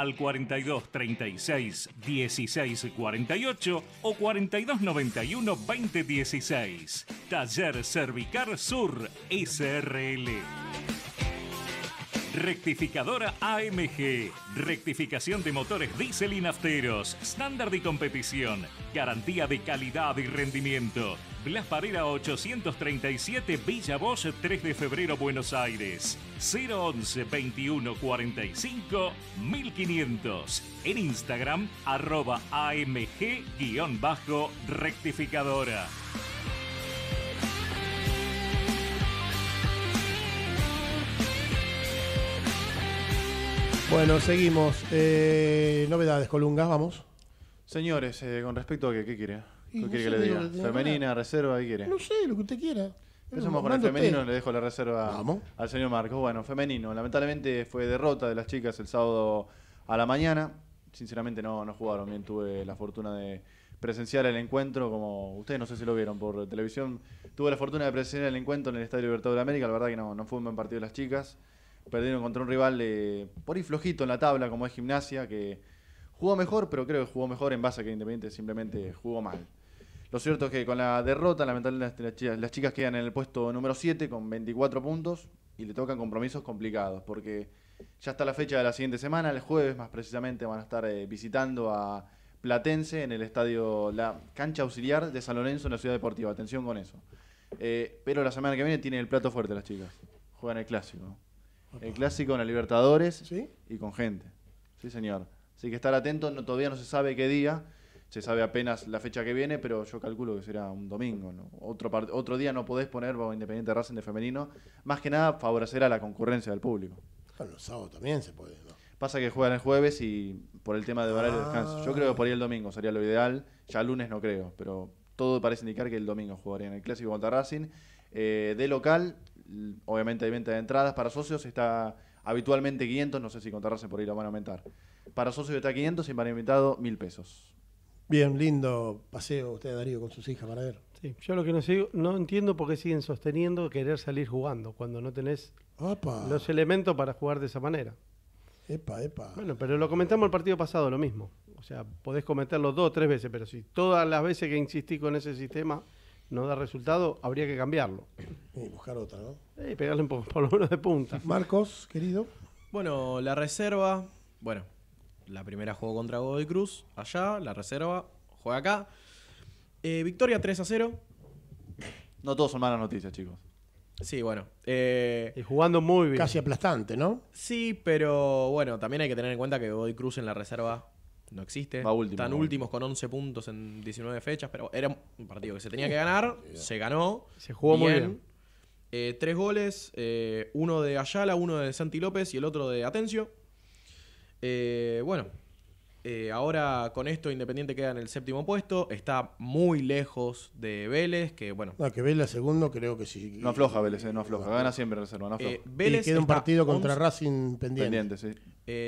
al 42 36 16 48 o 42 91 20 16. Taller Cervicar Sur SRL. Rectificadora AMG. Rectificación de motores diésel y nafteros. Estándar de competición. Garantía de calidad y rendimiento. Blas Parera 837 Villa Bosch 3 de febrero Buenos Aires 011 21 45 1500 en Instagram arroba AMG-rectificadora Bueno, seguimos. Eh, novedades, Colungas, vamos. Señores, eh, con respecto a que, ¿qué quiere? ¿Qué quiere que le diga? Femenina, reserva, ¿qué quiere? No sé, lo que usted quiera. Empezamos con el femenino, le dejo la reserva al señor Marcos. Bueno, femenino. Lamentablemente fue derrota de las chicas el sábado a la mañana. Sinceramente no, no jugaron bien. Tuve la fortuna de presenciar el encuentro, como ustedes no sé si lo vieron por televisión. Tuve la fortuna de presenciar el encuentro en el Estadio Libertador de América. La verdad que no, no fue un buen partido de las chicas. Perdieron contra un rival de, por ahí flojito en la tabla, como es Gimnasia, que jugó mejor, pero creo que jugó mejor en base a que Independiente simplemente jugó mal. Lo cierto es que con la derrota, lamentablemente las chicas quedan en el puesto número 7 con 24 puntos y le tocan compromisos complicados porque ya está la fecha de la siguiente semana, el jueves más precisamente van a estar eh, visitando a Platense en el estadio, la cancha auxiliar de San Lorenzo en la Ciudad Deportiva. Atención con eso. Eh, pero la semana que viene tiene el plato fuerte las chicas. Juegan el clásico. El clásico en la Libertadores y con gente. Sí, señor. Así que estar atentos, todavía no se sabe qué día se sabe apenas la fecha que viene, pero yo calculo que será un domingo. Otro, otro día no podés poner Independiente Racing de femenino, más que nada favorecerá la concurrencia del público. los sábados también se puede, Pasa que juegan el jueves y por el tema de horario de descanso. Yo creo que por ahí el domingo sería lo ideal. Ya lunes no creo, pero todo parece indicar que el domingo jugarían el clásico contra Racing. Eh, de local, obviamente hay venta de entradas para socios, está habitualmente 500, no sé si contra Racing por ahí lo van a aumentar. Para socios está 500 y para invitado 1000 pesos. Bien, lindo paseo usted, Darío, con sus hijas para ver. Sí, yo lo que no, sigo, no entiendo por qué siguen sosteniendo querer salir jugando cuando no tenés los elementos para jugar de esa manera. Epa, epa. Bueno, pero lo comentamos el partido pasado, lo mismo. O sea, podés cometerlo dos o tres veces, pero si todas las veces que insistí con ese sistema no da resultado, habría que cambiarlo. Y buscar otra, ¿no? Y pegarle por, por lo menos de punta. Marcos, querido. Bueno, la reserva, bueno, la primera jugó contra Godoy Cruz, allá, la reserva, juega acá. Eh, victoria 3 a 0. No todos son malas noticias, chicos. Sí, bueno. Eh, y jugando muy bien. Casi aplastante, ¿no? Sí, pero bueno, también hay que tener en cuenta que Godoy Cruz en la reserva no existe. Va último, Están últimos con 11 puntos en 19 fechas, pero era un partido que se tenía que ganar, se ganó. Se jugó muy bien. Eh, tres goles, uno de Ayala, uno de Santi López y el otro de Atencio. Eh, bueno, eh, ahora con esto Independiente queda en el séptimo puesto, está muy lejos de Vélez, que bueno... No, que Vélez segundo creo que sí. No afloja Vélez, eh, no afloja, gana siempre reserva, no afloja. Vélez y queda un partido contra Racing pendiente. sí.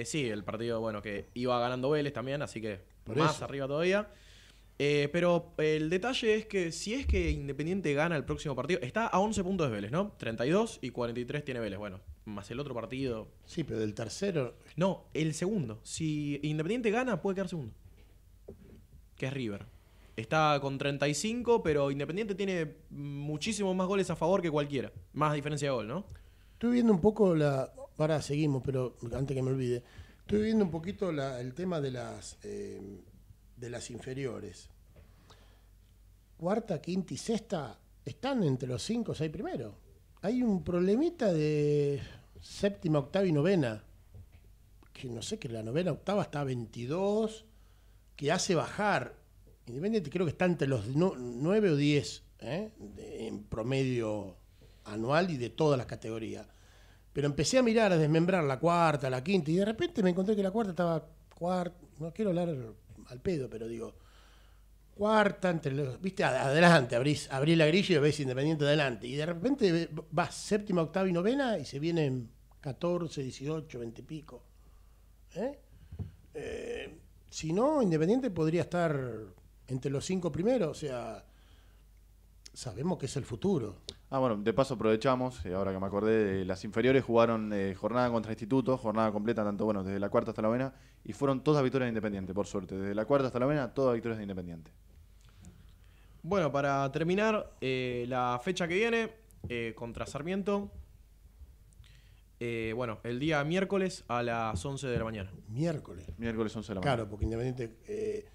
sí, el partido bueno que iba ganando Vélez también, así que más arriba todavía. pero el detalle es que si es que Independiente gana el próximo partido, está a 11 puntos de Vélez, ¿no? 32 y 43 tiene Vélez, bueno, más el otro partido. Sí, pero del tercero. No, el segundo. Si Independiente gana, puede quedar segundo. Que es River. Está con 35, pero Independiente tiene muchísimos más goles a favor que cualquiera. Más diferencia de gol, ¿no? Estoy viendo un poco la. Para, seguimos, pero antes que me olvide. Estoy viendo un poquito el tema de las, eh, de las inferiores. Cuarta, quinta y sexta están entre los cinco o seis primeros hay un problemita de séptima, octava y novena. Que no sé, que la novena, octava está a 22, que hace bajar. Independiente creo que está entre los 9 o 10 ¿eh? en promedio anual y de todas las categorías. Pero empecé a mirar, a desmembrar la cuarta, la quinta, y de repente me encontré que la cuarta estaba cuarta. No quiero hablar al pedo, pero digo, cuarta, entre los, viste, adelante, abrís, la grilla y ves Independiente adelante. Y de repente vas séptima, octava y novena y se vienen 14, 18, 20 y pico. ¿Eh? Eh, si no, Independiente podría estar entre los cinco primeros, o sea, sabemos que es el futuro. Ah, bueno, de paso aprovechamos, eh, ahora que me acordé, las inferiores jugaron eh, jornada contra institutos, jornada completa, tanto bueno, desde la cuarta hasta la vena, y fueron todas victorias de Independiente, por suerte. Desde la cuarta hasta la vena todas victorias de Independiente. Bueno, para terminar, eh, la fecha que viene contra Sarmiento. bueno, el día miércoles a las 11 de la mañana. Miércoles. Miércoles 11 de la mañana. Claro, porque Independiente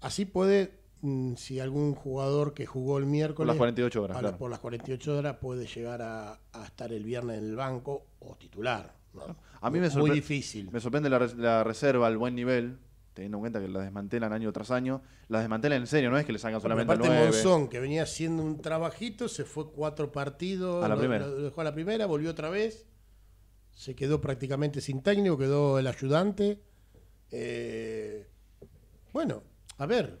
así puede si algún jugador que jugó el miércoles. Por las 48 horas. Por las 48 horas puede llegar a, estar el viernes en el banco o titular. A mí me sorprende. Muy difícil. Me sorprende la, reserva, al buen nivel, teniendo en cuenta que la desmantelan año tras año. La desmantelan en serio, no es que le salgan solamente aparte Monzón, que venía haciendo un trabajito, se fue cuatro partidos. lo, dejó a la primera, volvió otra vez. Se quedó prácticamente sin técnico, quedó el ayudante. Eh, bueno, a ver,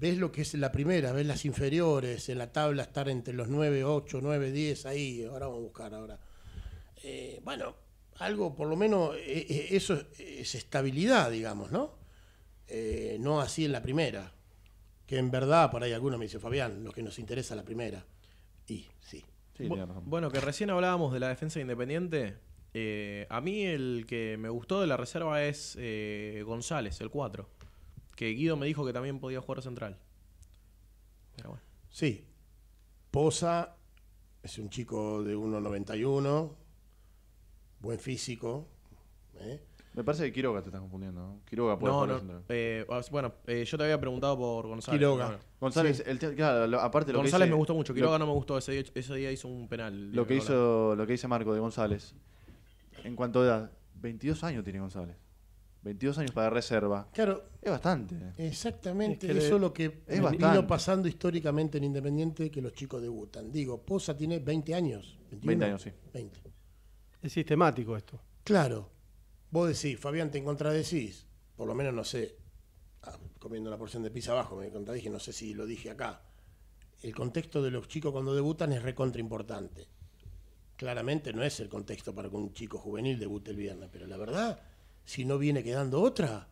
ves lo que es la primera, ves las inferiores, en la tabla estar entre los 9, 8, 9, 10, ahí, ahora vamos a buscar ahora. Eh, bueno, algo, por lo menos, eh, eh, eso es, estabilidad, digamos, ¿no? no así en la primera, que en verdad, por ahí alguno me dice, Fabián, lo que nos interesa la primera. Y sí. bueno, que recién hablábamos de la defensa independiente. a mí el que me gustó de la reserva es González, el 4. Que Guido me dijo que también podía jugar central. bueno. Sí. Poza es un chico de 1.91, buen físico. ¿eh? Me parece que Quiroga te estás confundiendo. Quiroga puede jugar no, eh, bueno, eh, yo te había preguntado por González. Quiroga. González, aparte González me gustó mucho. Quiroga no me gustó. Ese día, hizo un penal. Lo que, hizo, lo que dice Marco de González. En cuanto a edad, 22 años tiene González. 22 años para reserva. Claro. Es bastante. Exactamente. eso es lo que es vino pasando históricamente en Independiente, que los chicos debutan. Digo, Posa tiene 20 años. 20 años, sí. 20. Es sistemático esto. Claro. Vos decís, Fabián, te contradecís. Por lo menos, no sé, ah, comiendo la porción de pizza abajo, me contradije, no sé si lo dije acá. El contexto de los chicos cuando debutan es recontra importante. Claramente no es el contexto para que un chico juvenil debute el viernes, pero la verdad si no viene quedando otra.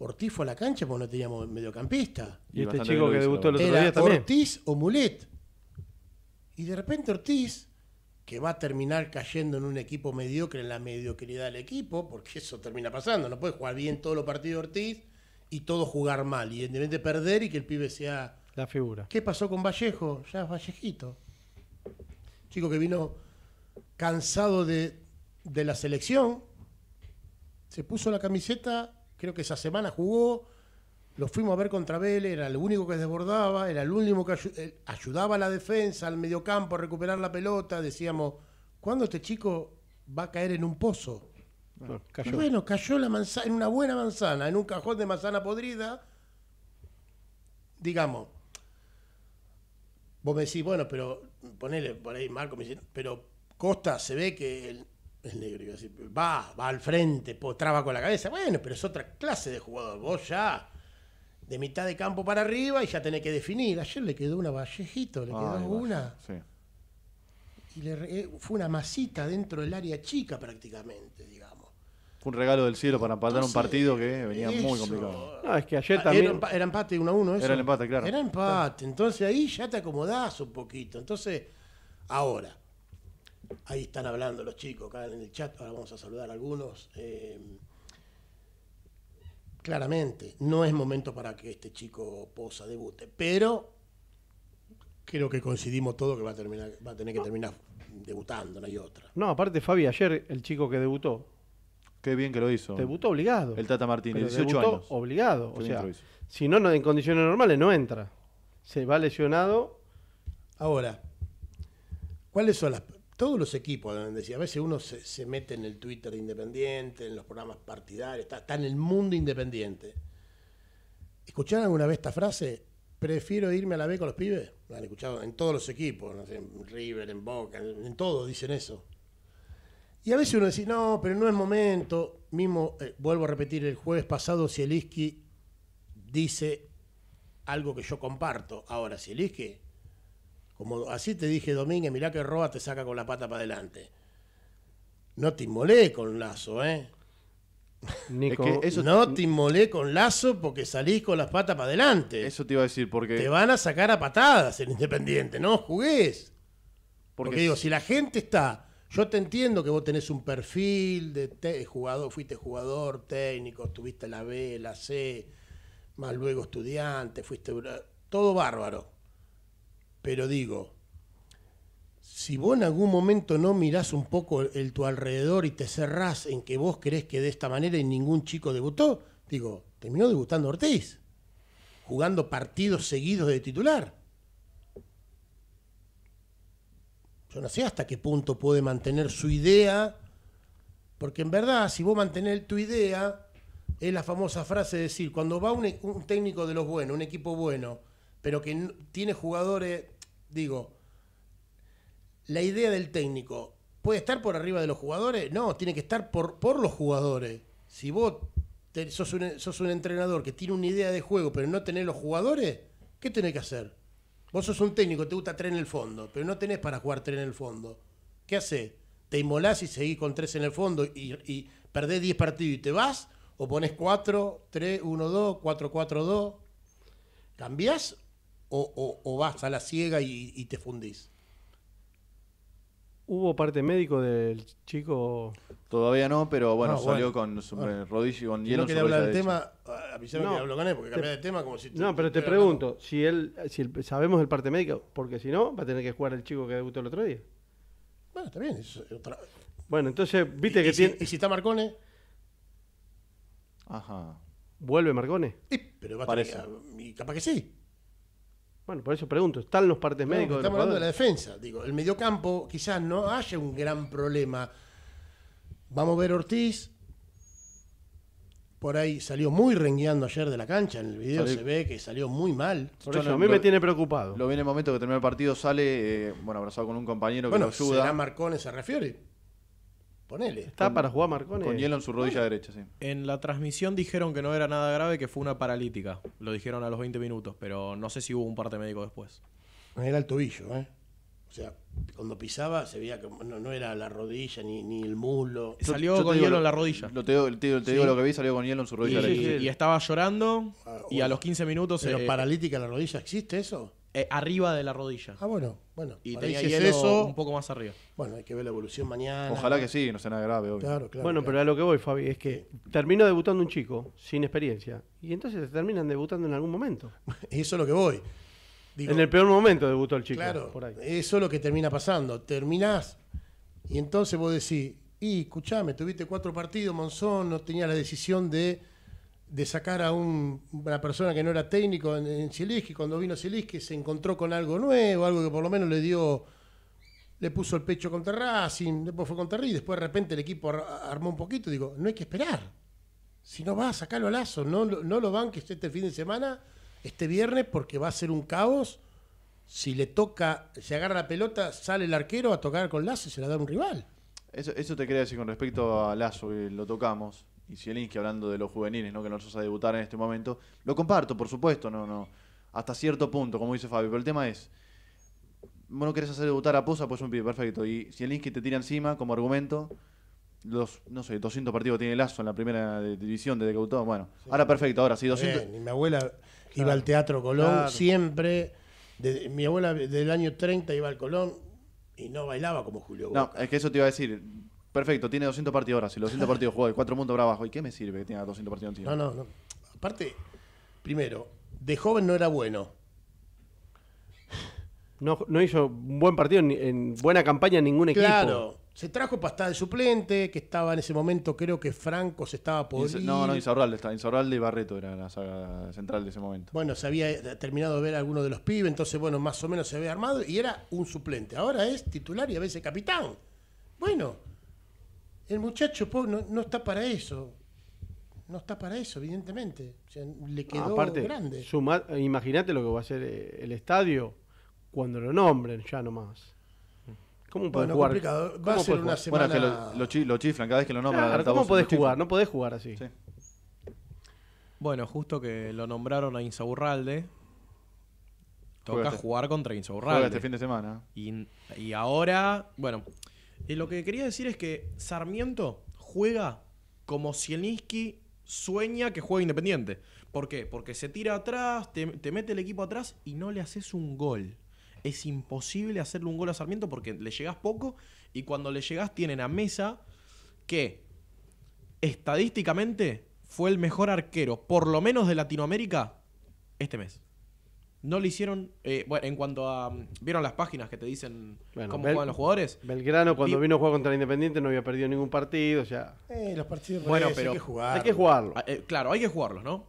Ortiz fue a la cancha porque no teníamos mediocampista. Y, este chico que debutó el otro Ortiz o Mulet. Y de repente Ortiz, que va a terminar cayendo en un equipo mediocre, en la mediocridad del equipo, porque eso termina pasando. No puede jugar bien todos los partidos de Ortiz y todo jugar mal. Y evidentemente perder y que el pibe sea. La figura. ¿Qué pasó con Vallejo? Ya es Vallejito. Chico que vino cansado de, de la selección, se puso la camiseta, creo que esa semana jugó, lo fuimos a ver contra Vélez, era el único que desbordaba, era el único que eh, ayudaba a la defensa, al mediocampo, a recuperar la pelota, decíamos, ¿cuándo este chico va a caer en un pozo? Bueno, cayó. la manzana, en una buena manzana, en un cajón de manzana podrida, digamos. Vos me decís, bueno, pero ponele por ahí, Marco, me pero Costa se ve que el, el negro. va, va al frente, traba con la cabeza. Bueno, pero es otra clase de jugador. Vos ya de mitad de campo para arriba y ya tenés que definir. Ayer le quedó una Vallejito, le quedó una. Eh, fue una masita dentro del área chica prácticamente, digamos. Fue un regalo del cielo para empatar un partido que venía muy complicado. es que ayer ah, también. Era, empate 1 a 1, Era el empate, claro. Era empate. Entonces ahí ya te acomodás un poquito. Entonces, ahora Ahí están hablando los chicos acá en el chat, ahora vamos a saludar a algunos. Eh, claramente, no es momento para que este chico Posa debute, pero creo que coincidimos todo que va a, terminar, va a tener que terminar debutando, no hay otra. No, aparte, Fabi, ayer el chico que debutó. Qué bien que lo hizo. Debutó obligado. El Tata Martínez, 18 años. Obligado, o sea, si no, en condiciones normales no entra. Se va lesionado. Ahora, ¿cuáles son las, todos los equipos a veces uno se, mete en el Twitter independiente, en los programas partidarios, está, en el mundo independiente. ¿Escucharon alguna vez esta frase? Prefiero irme a la B con los pibes. Lo han escuchado en todos los equipos, en River, en Boca, en, todos dicen eso. Y a veces uno dice, no, pero no es momento. Mismo, eh, vuelvo a repetir, el jueves pasado Sieliski dice algo que yo comparto. Ahora, Sieliski como así te dije, Domínguez, mirá que roba te saca con la pata para adelante. No te inmolé con lazo, ¿eh? Nico, no te inmolé con lazo porque salís con las patas para adelante. Eso te iba a decir, porque. Te van a sacar a patadas el Independiente, no jugués. Porque, digo, si la gente está. Yo te entiendo que vos tenés un perfil de jugador, fuiste jugador técnico, estuviste la B, la C, más luego estudiante, fuiste. Todo bárbaro. Pero digo, si vos en algún momento no mirás un poco el, tu alrededor y te cerrás en que vos crees que de esta manera y ningún chico debutó, digo, terminó debutando Ortiz, jugando partidos seguidos de titular. Yo no sé hasta qué punto puede mantener su idea, porque en verdad, si vos mantener tu idea, es la famosa frase de decir, cuando va un técnico de los buenos, un equipo bueno, pero que tiene jugadores, digo, la idea del técnico, ¿puede estar por arriba de los jugadores? No, tiene que estar por, por los jugadores. Si vos sos, un, entrenador que tiene una idea de juego, pero no tenés los jugadores, ¿qué tenés que hacer? Vos sos un técnico, te gusta tres en el fondo, pero no tenés para jugar tres en el fondo. ¿Qué haces? ¿Te inmolás y seguís con tres en el fondo y, y perdés 10 partidos y te vas? ¿O pones cuatro tres 1, 2, 4, cuatro dos ¿Cambiás o, vas a la ciega y, te fundís? ¿Hubo parte médico del chico? Todavía no, pero ah, bueno, salió con su bueno. Ah. con hielo. No quiere hablar del tema, A ah, no, que hablo con él, porque cambié de tema como si... No, pero te, pregunto, si él, si sabemos el parte médico, porque si no, va a tener que jugar el chico que debutó el otro día. Bueno, está bien. Es otra... Bueno, entonces, viste que tiene... ¿Y si está Marcone? Ajá. ¿Vuelve Marcone? Sí, pero va a tener, capaz que sí. Bueno, por eso pregunto, ¿están los partes médicos? Estamos hablando de la defensa. Digo, el mediocampo quizás no haya un gran problema. Vamos a ver Ortiz. Por ahí salió muy rengueando ayer de la cancha. En el video se ve que salió muy mal. Por eso, a mí me tiene preocupado. Lo viene el momento que termina el partido, sale, eh, bueno, abrazado con un compañero que lo ayuda. Será Marcones se refiere. Ponele. Está para jugar Marcone. Con hielo en su rodilla derecha, sí. En la transmisión dijeron que no era nada grave, que fue una paralítica. Lo dijeron a los 20 minutos, pero no sé si hubo un parte médico después. Era el tobillo, ¿eh? O sea, cuando pisaba se veía que no, era la rodilla ni, ni el muslo. Salió con hielo en la rodilla. te, digo, lo que vi, salió con hielo en su rodilla. Y, derecha. y, estaba llorando ah, y a los 15 minutos... ¿Pero eh, paralítica la rodilla existe eso? Eh, arriba de la rodilla. Ah, bueno, bueno. Y tenía hielo eso. un poco más arriba. Bueno, hay que ver la evolución mañana. Ojalá que sí, no sea nada grave, obvio. Claro, claro. Bueno, pero a lo que voy, Fabi, es que termino debutando un chico sin experiencia. Y entonces se terminan debutando en algún momento. (laughs) eso es lo que voy. en el peor momento debutó el chico. eso es lo que termina pasando. Terminás y entonces vos decís, y escuchame, tuviste cuatro partidos, Monzón, no tenía la decisión de de sacar a una persona que no era técnico en, en cuando vino Sieliski se encontró con algo nuevo, algo que por lo menos le dio, le puso el pecho contra Racing, después fue contra y después de repente el equipo armó un poquito, digo, no hay que esperar, si no va, a sacarlo a lazo, no, no lo van que esté este fin de semana, este viernes, porque va a ser un caos, si le toca, se agarra la pelota, sale el arquero a tocar con lazo y se la da un rival. Eso, eso te quería decir con respecto a Lazo, y lo tocamos y Zielinski hablando de los juveniles, ¿no? Que nos a debutar en este momento. Lo comparto, por supuesto, no, no. Hasta cierto punto, como dice Fabio. Pero el tema es. Vos no querés hacer debutar a Poza, pues un pibe, perfecto. Y Zielinski te tira encima como argumento. Los, no sé, 200 partidos tiene Lazo en la primera división desde que debutó. Bueno, ahora perfecto, ahora sí, 200. Eh, mi abuela iba al Teatro Colón siempre. mi abuela del año 30 iba al Colón y no bailaba como Julio Boca. No, es que eso te iba a decir. Perfecto, tiene 200 partidos ahora. Si los 200 partidos juega y 4 puntos para abajo, ¿y qué me sirve que tenga 200 partidos No, no, no. Aparte, primero, de joven no era bueno. No, no hizo un buen partido, en buena campaña en ningún equipo. Claro, se trajo para estar de suplente, que estaba en ese momento, creo que Franco se estaba podiendo. No, no, Insaurralde, estaba, Insaurralde y Barreto era la saga central de ese momento. Bueno, se había eh, terminado de ver a alguno de los pibes, entonces, bueno, más o menos se había armado y era un suplente. Ahora es titular y a veces capitán. Bueno, el muchacho no, está para eso. No está para eso, evidentemente. le quedó grande. Imagínate lo que va a ser eh, el estadio cuando lo nombren, ya nomás. ¿Cómo pueden bueno, jugar? Complicado. Va a ser una semana... que lo, lo, chiflan cada vez que lo nombran. ¿Cómo podés jugar? No podés jugar así. Bueno, justo que lo nombraron a Insaurralde. Toca este jugar contra Insaurralde. este fin de semana. Y, y ahora, bueno, y lo que quería decir es que Sarmiento juega como Zielinski sueña que juega Independiente. ¿Por qué? Porque se tira atrás, te, te mete el equipo atrás y no le haces un gol. Es imposible hacerle un gol a Sarmiento porque le llegas poco y cuando le llegas tienen a Mesa que estadísticamente fue el mejor arquero, por lo menos de Latinoamérica, este mes. No le hicieron. Eh, bueno, en cuanto a. Mm, ¿Vieron las páginas que te dicen cómo juegan los jugadores? Belgrano, cuando vino a jugar contra Independiente, no había perdido ningún partido. sea... eh, los partidos bueno, pero hay que jugarlos. Hay que jugarlo. Ah, eh, claro, hay que jugarlos, ¿no?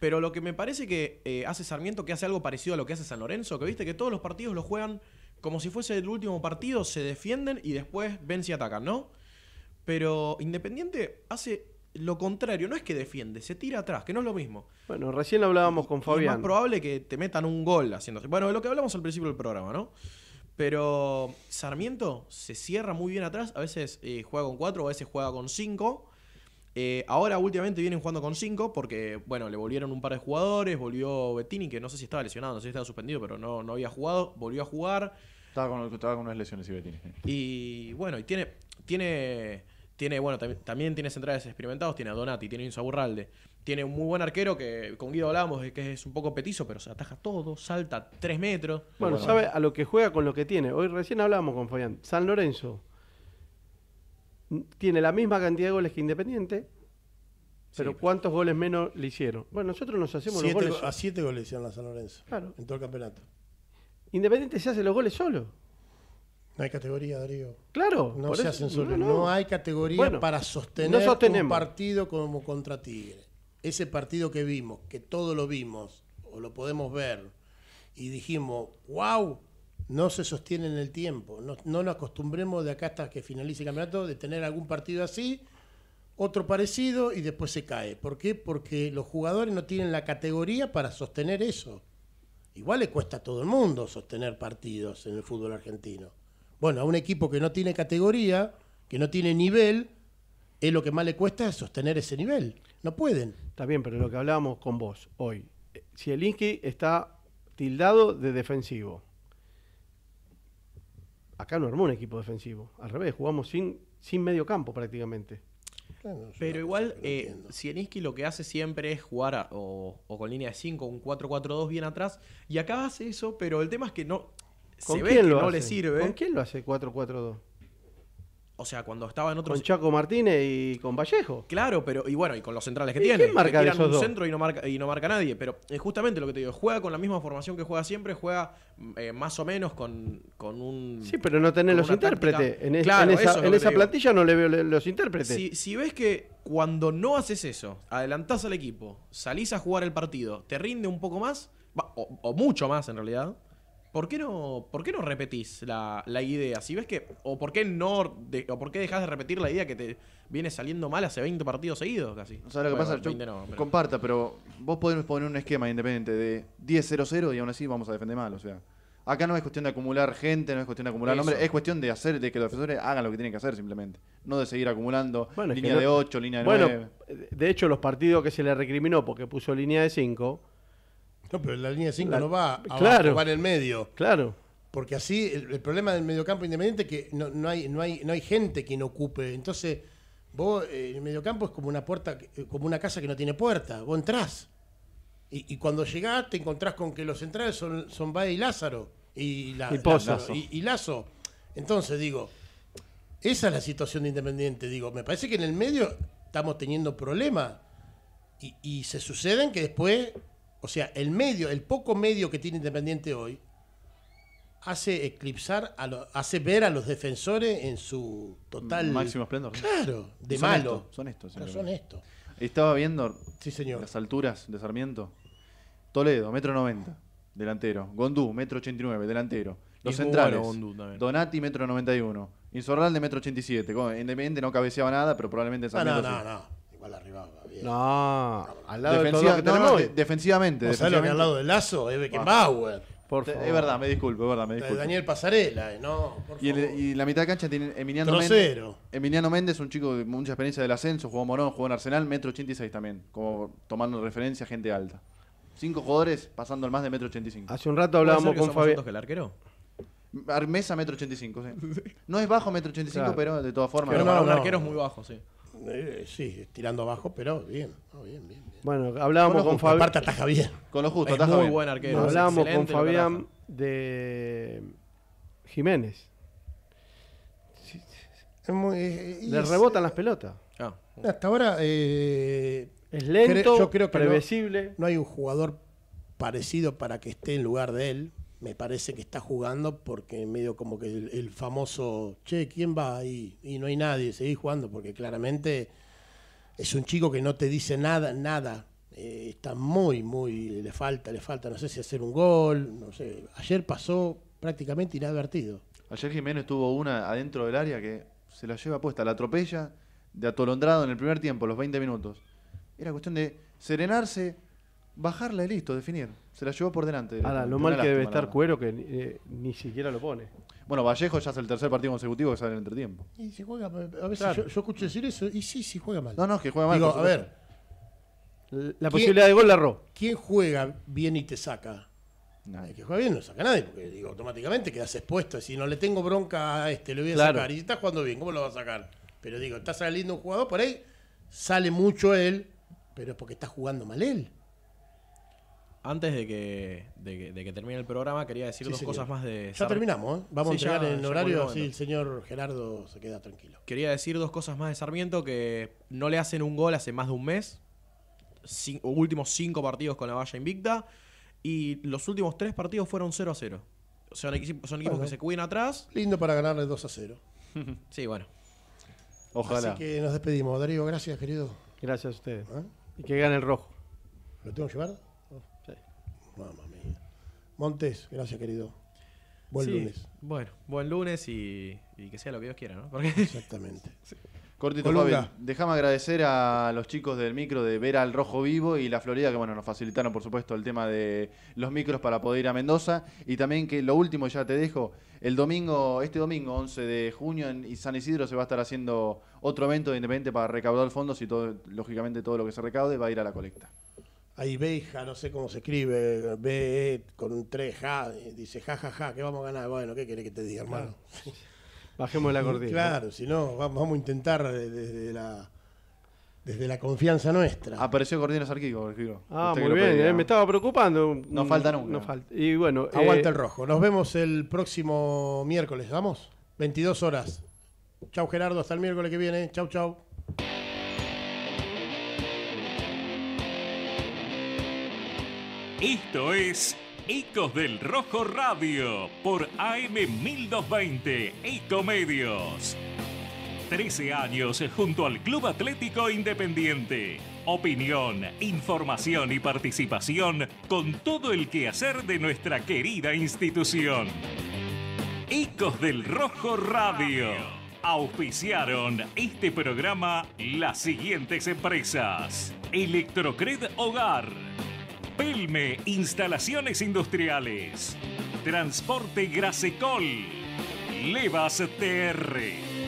Pero lo que me parece que eh, hace Sarmiento, que hace algo parecido a lo que hace San Lorenzo, que viste que todos los partidos los juegan como si fuese el último partido, se defienden y después ven si atacan, ¿no? Pero Independiente hace lo contrario, no es que defiende, se tira atrás, que no es lo mismo. Bueno, recién hablábamos con Fabián. Es más probable que te metan un gol haciéndose. Bueno, de lo que hablamos al principio del programa, ¿no? Pero Sarmiento se cierra muy bien atrás, a veces eh, juega con 4, a veces juega con 5. Eh, ahora últimamente vienen jugando con 5 porque, bueno, le volvieron un par de jugadores, volvió Bettini, que no sé si estaba lesionado, no sé si estaba suspendido, pero no, no había jugado, volvió a jugar. Estaba con, estaba con unas lesiones y Bettini. Y bueno, y tiene, tiene tiene, bueno, también tiene centrales experimentados, tiene a Donati, tiene a Insaurralde. Tiene un muy buen arquero que con Guido hablamos de que es un poco petizo, pero se ataja todo, salta tres metros. Bueno, sabe a lo que juega con lo que tiene. Hoy recién hablábamos con Fabián. San Lorenzo tiene la misma cantidad de goles que Independiente, pero ¿cuántos goles menos le hicieron? Bueno, nosotros nos hacemos los goles. a siete goles hicieron la San Lorenzo claro. en todo el campeonato. Independiente se hace los goles solo. No hay categoría, Darío. Claro. No no. hay categoría para sostener un partido como contra Tigre. Ese partido que vimos, que todo lo vimos, o lo podemos ver, y dijimos, wow, no se sostiene en el tiempo. No, no nos acostumbremos de acá hasta que finalice el campeonato de tener algún partido así, otro parecido, y después se cae. ¿Por qué? Porque los jugadores no tienen la categoría para sostener eso. Igual le cuesta a todo el mundo sostener partidos en el fútbol argentino bueno, a un equipo que no tiene categoría, que no tiene nivel, es lo que más le cuesta sostener ese nivel. No pueden. Está bien, pero lo que hablábamos con vos hoy. Eh, Inki está tildado de defensivo. Acá no armó un equipo defensivo. Al revés, jugamos sin, sin medio campo prácticamente. pero igual, eh, Inki lo que hace siempre es jugar o, o, con línea de 5, un 4-4-2 bien atrás. Y acá hace eso, pero el tema es que no, ¿Con quién lo no hace? le sirve. ¿Con quién lo hace 4-4-2? O sea, cuando estaba en otro... Con Chaco Martínez y con Vallejo. Claro, pero. Y bueno, y con los centrales que ¿Y tiene. ¿Quién marca esos dos? centro y no marca, y no marca nadie. Pero es justamente lo que te digo. Juega con la misma formación que juega siempre. Juega mm, eh, más o menos con, un. Sí, pero no tenés los intérpretes. En, en, esa, en esa plantilla no le veo los intérpretes. Si, si ves que cuando no haces eso, adelantás al equipo, salís a jugar el partido, te rinde un poco más, o mucho más en realidad ¿por qué no, por qué no repetís la, idea? Si ves que, o por qué no, o por qué dejas de repetir la idea que te viene saliendo mal hace 20 partidos seguidos casi. O lo que pasa, comparta, pero vos podés poner un esquema independiente de 10-0-0 y aún así vamos a defender mal, o sea. Acá no es cuestión de acumular gente, no es cuestión de acumular hombre, es cuestión de hacer de que los defensores hagan lo que tienen que hacer simplemente. No de seguir acumulando línea de 8, línea de bueno, 9. De hecho, los partidos que se le recriminó porque puso línea de 5, no, pero la línea 5 no va a en el medio. Claro. Porque así el, problema del mediocampo independiente es que no, hay, no, hay, no hay gente quien ocupe. Entonces, vos, eh, el mediocampo es como una puerta, eh, como una casa que no tiene puerta. Vos entrás. Y, cuando llegás te encontrás con que los centrales son, son Bae y Lázaro. Y, y, Lazo. y, Lazo. Entonces, digo, esa es la situación de Independiente. Digo, me parece que en el medio estamos teniendo problemas. Y, y, se suceden que después o sea, el medio, el poco medio que tiene Independiente hoy, hace eclipsar, a hace ver a los defensores en su total. Máximo esplendor. Claro, de malo. son estos, son estos. Estaba viendo sí, señor. las alturas de Sarmiento. Toledo, metro 90, delantero. Gondú, metro 89, delantero. Los centrales. Donati, metro 91. Insorral de metro 87. Independiente no cabeceaba nada, pero probablemente en Sarmiento. No, no, no, no. Igual arribaba. No. defensivamente. al lado del Lazo es Beckenbauer. Ah. Es verdad, me disculpo, es verdad, me disculpo. Daniel Pasarela, eh, no, Y, la mitad de cancha tiene Emiliano Méndez. Emiliano Méndez, un chico de mucha experiencia del ascenso, jugó Morón, jugó en Arsenal, metro 86 también, como tomando referencia gente alta. Cinco jugadores pasando al más de metro 85. Hace un rato hablábamos con Fabián. que el arquero? Armesa metro 85, (laughs) sí. No es bajo metro 85, pero de todas formas. Pero bueno, es muy bajo, sí. Eh, sí, tirando abajo, pero bien, Bueno, hablábamos con, Fabián. Aparte ataja bien. Con lo justo, ataja muy buen arquero. hablábamos con Fabián de Jiménez. Eh, Le rebotan las pelotas. Ah. hasta ahora eh, es lento, previsible. no, hay un jugador parecido para que esté en lugar de él me parece que está jugando porque medio como que el, famoso, che, ¿quién va ahí? Y no hay nadie, seguís jugando, porque claramente es un chico que no te dice nada, nada. Eh, está muy, muy, le falta, le falta, no sé si hacer un gol, no sé. Ayer pasó prácticamente inadvertido. Ayer Jiménez tuvo una adentro del área que se la lleva puesta, la atropella de atolondrado en el primer tiempo, los 20 minutos. Era cuestión de serenarse, bajarla listo, definir. Se la llevó por delante. Ah, lo mal que debe estar Cuero que eh, ni siquiera lo pone. Bueno, Vallejo ya es el tercer partido consecutivo que sale en el entretiempo. Y si juega A veces yo, escucho decir eso y sí, sí juega mal. No, no, es que juega mal. Digo, a ver. La posibilidad de gol la erró. ¿Quién juega bien y te saca? Nadie. que juega bien no saca nadie, porque digo, automáticamente quedas expuesto. Si no le tengo bronca a este, lo voy a sacar. Y si está jugando bien, ¿cómo lo va a sacar? Pero digo, está saliendo un jugador por ahí, sale mucho él, pero es porque está jugando mal él. Antes de que, termine el programa, quería decir dos cosas más de. Ya terminamos, ¿eh? Vamos a llegar en horario, así el señor Gerardo se queda tranquilo. Quería decir dos cosas más de Sarmiento: que no le hacen un gol hace más de un mes, últimos cinco partidos con la valla invicta, y los últimos tres partidos fueron 0 a 0. O sea, son equipos que se cuiden atrás. Lindo para ganarle 2 a 0. (laughs) sí, bueno. Ojalá. Así que nos despedimos. Darío, gracias, querido. Gracias a ustedes. ¿Eh? Y que gane el rojo. ¿Lo tengo que llevar? Mamma mía. Montes, gracias, querido. Buen lunes. Bueno, buen lunes y, que sea lo que Dios quiera, ¿no? Exactamente. (laughs) Cortito, Fabián. Déjame agradecer a los chicos del micro de ver al Rojo Vivo y la Florida, que bueno, nos facilitaron, por supuesto, el tema de los micros para poder ir a Mendoza. Y también que lo último ya te dejo, el domingo, este domingo, 11 de junio, en San Isidro se va a estar haciendo otro evento de Independiente para recaudar fondos y todo, lógicamente todo lo que se recaude va a ir a la colecta. Ahí Beja, no sé cómo se escribe, B e, con un 3 ja, dice ja, ja, ja, que vamos a ganar. Bueno, ¿qué querés que te diga, hermano? (laughs) Bajemos la cordillera. Claro, si no, vamos a intentar desde la desde la confianza nuestra. Apareció Cordillas Arquivo, Ah, muy bien, eh, me estaba preocupando. No falta nunca. No Y bueno, Aguanta el eh, rojo. Nos vemos el próximo miércoles, ¿vamos? 22 horas. Chau Gerardo, hasta el miércoles que viene. Chau, chau. Esto es Ecos del Rojo Radio por AM1220 Ecomedios. 13 años junto al Club Atlético Independiente. Opinión, información y participación con todo el quehacer de nuestra querida institución. Ecos del Rojo Radio. Auspiciaron este programa las siguientes empresas. Electrocred Hogar. Pelme, instalaciones industriales. Transporte Grasecol. Levas TR.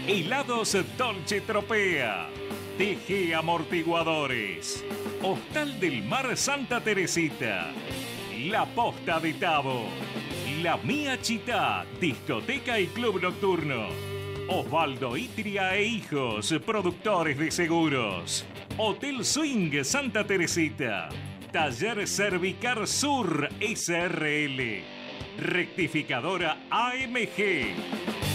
Helados Dolce Tropea. TG Amortiguadores. Hostal del Mar Santa Teresita. La Posta de Tabo. La Mía Chita, discoteca y club nocturno. Osvaldo Itria e Hijos, productores de seguros. Hotel Swing Santa Teresita. Taller Cervicar Sur SRL. Rectificadora AMG